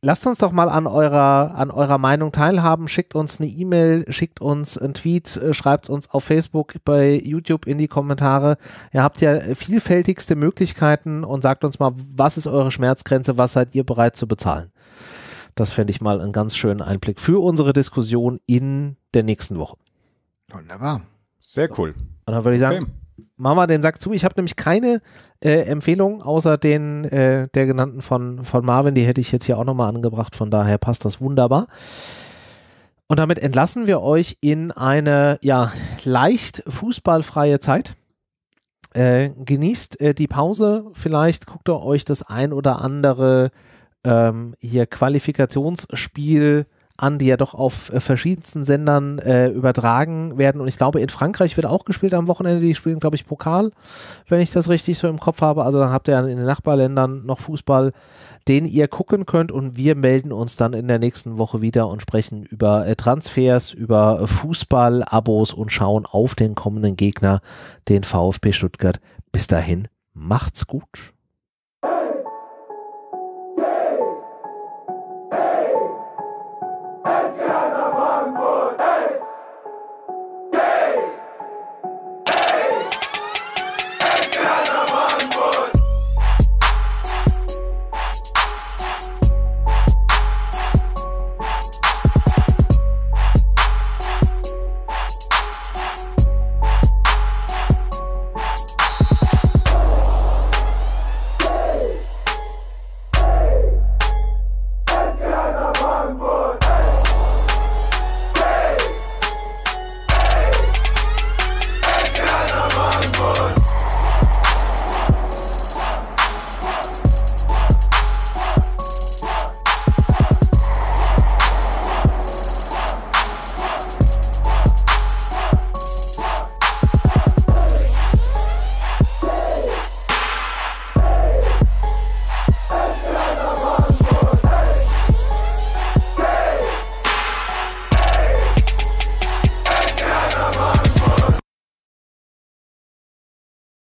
Lasst uns doch mal an eurer, an eurer Meinung teilhaben. Schickt uns eine E-Mail, schickt uns einen Tweet, äh, schreibt uns auf Facebook, bei YouTube in die Kommentare. Ihr habt ja vielfältigste Möglichkeiten und sagt uns mal, was ist eure Schmerzgrenze, was seid ihr bereit zu bezahlen? Das fände ich mal einen ganz schönen Einblick für unsere Diskussion in der nächsten Woche. Wunderbar. Sehr cool. Und dann würde ich sagen, okay. Mama den Sack zu. Ich habe nämlich keine äh, Empfehlung außer den äh, der genannten von, von Marvin. Die hätte ich jetzt hier auch nochmal angebracht. Von daher passt das wunderbar. Und damit entlassen wir euch in eine ja, leicht fußballfreie Zeit. Äh, genießt äh, die Pause. Vielleicht guckt ihr euch das ein oder andere ähm, hier Qualifikationsspiel an an, die ja doch auf äh, verschiedensten Sendern äh, übertragen werden. Und ich glaube, in Frankreich wird auch gespielt am Wochenende. Die spielen, glaube ich, Pokal, wenn ich das richtig so im Kopf habe. Also dann habt ihr in den Nachbarländern noch Fußball, den ihr gucken könnt. Und wir melden uns dann in der nächsten Woche wieder und sprechen über äh, Transfers, über äh, Fußball, Abos und schauen auf den kommenden Gegner, den VfB Stuttgart. Bis dahin, macht's gut.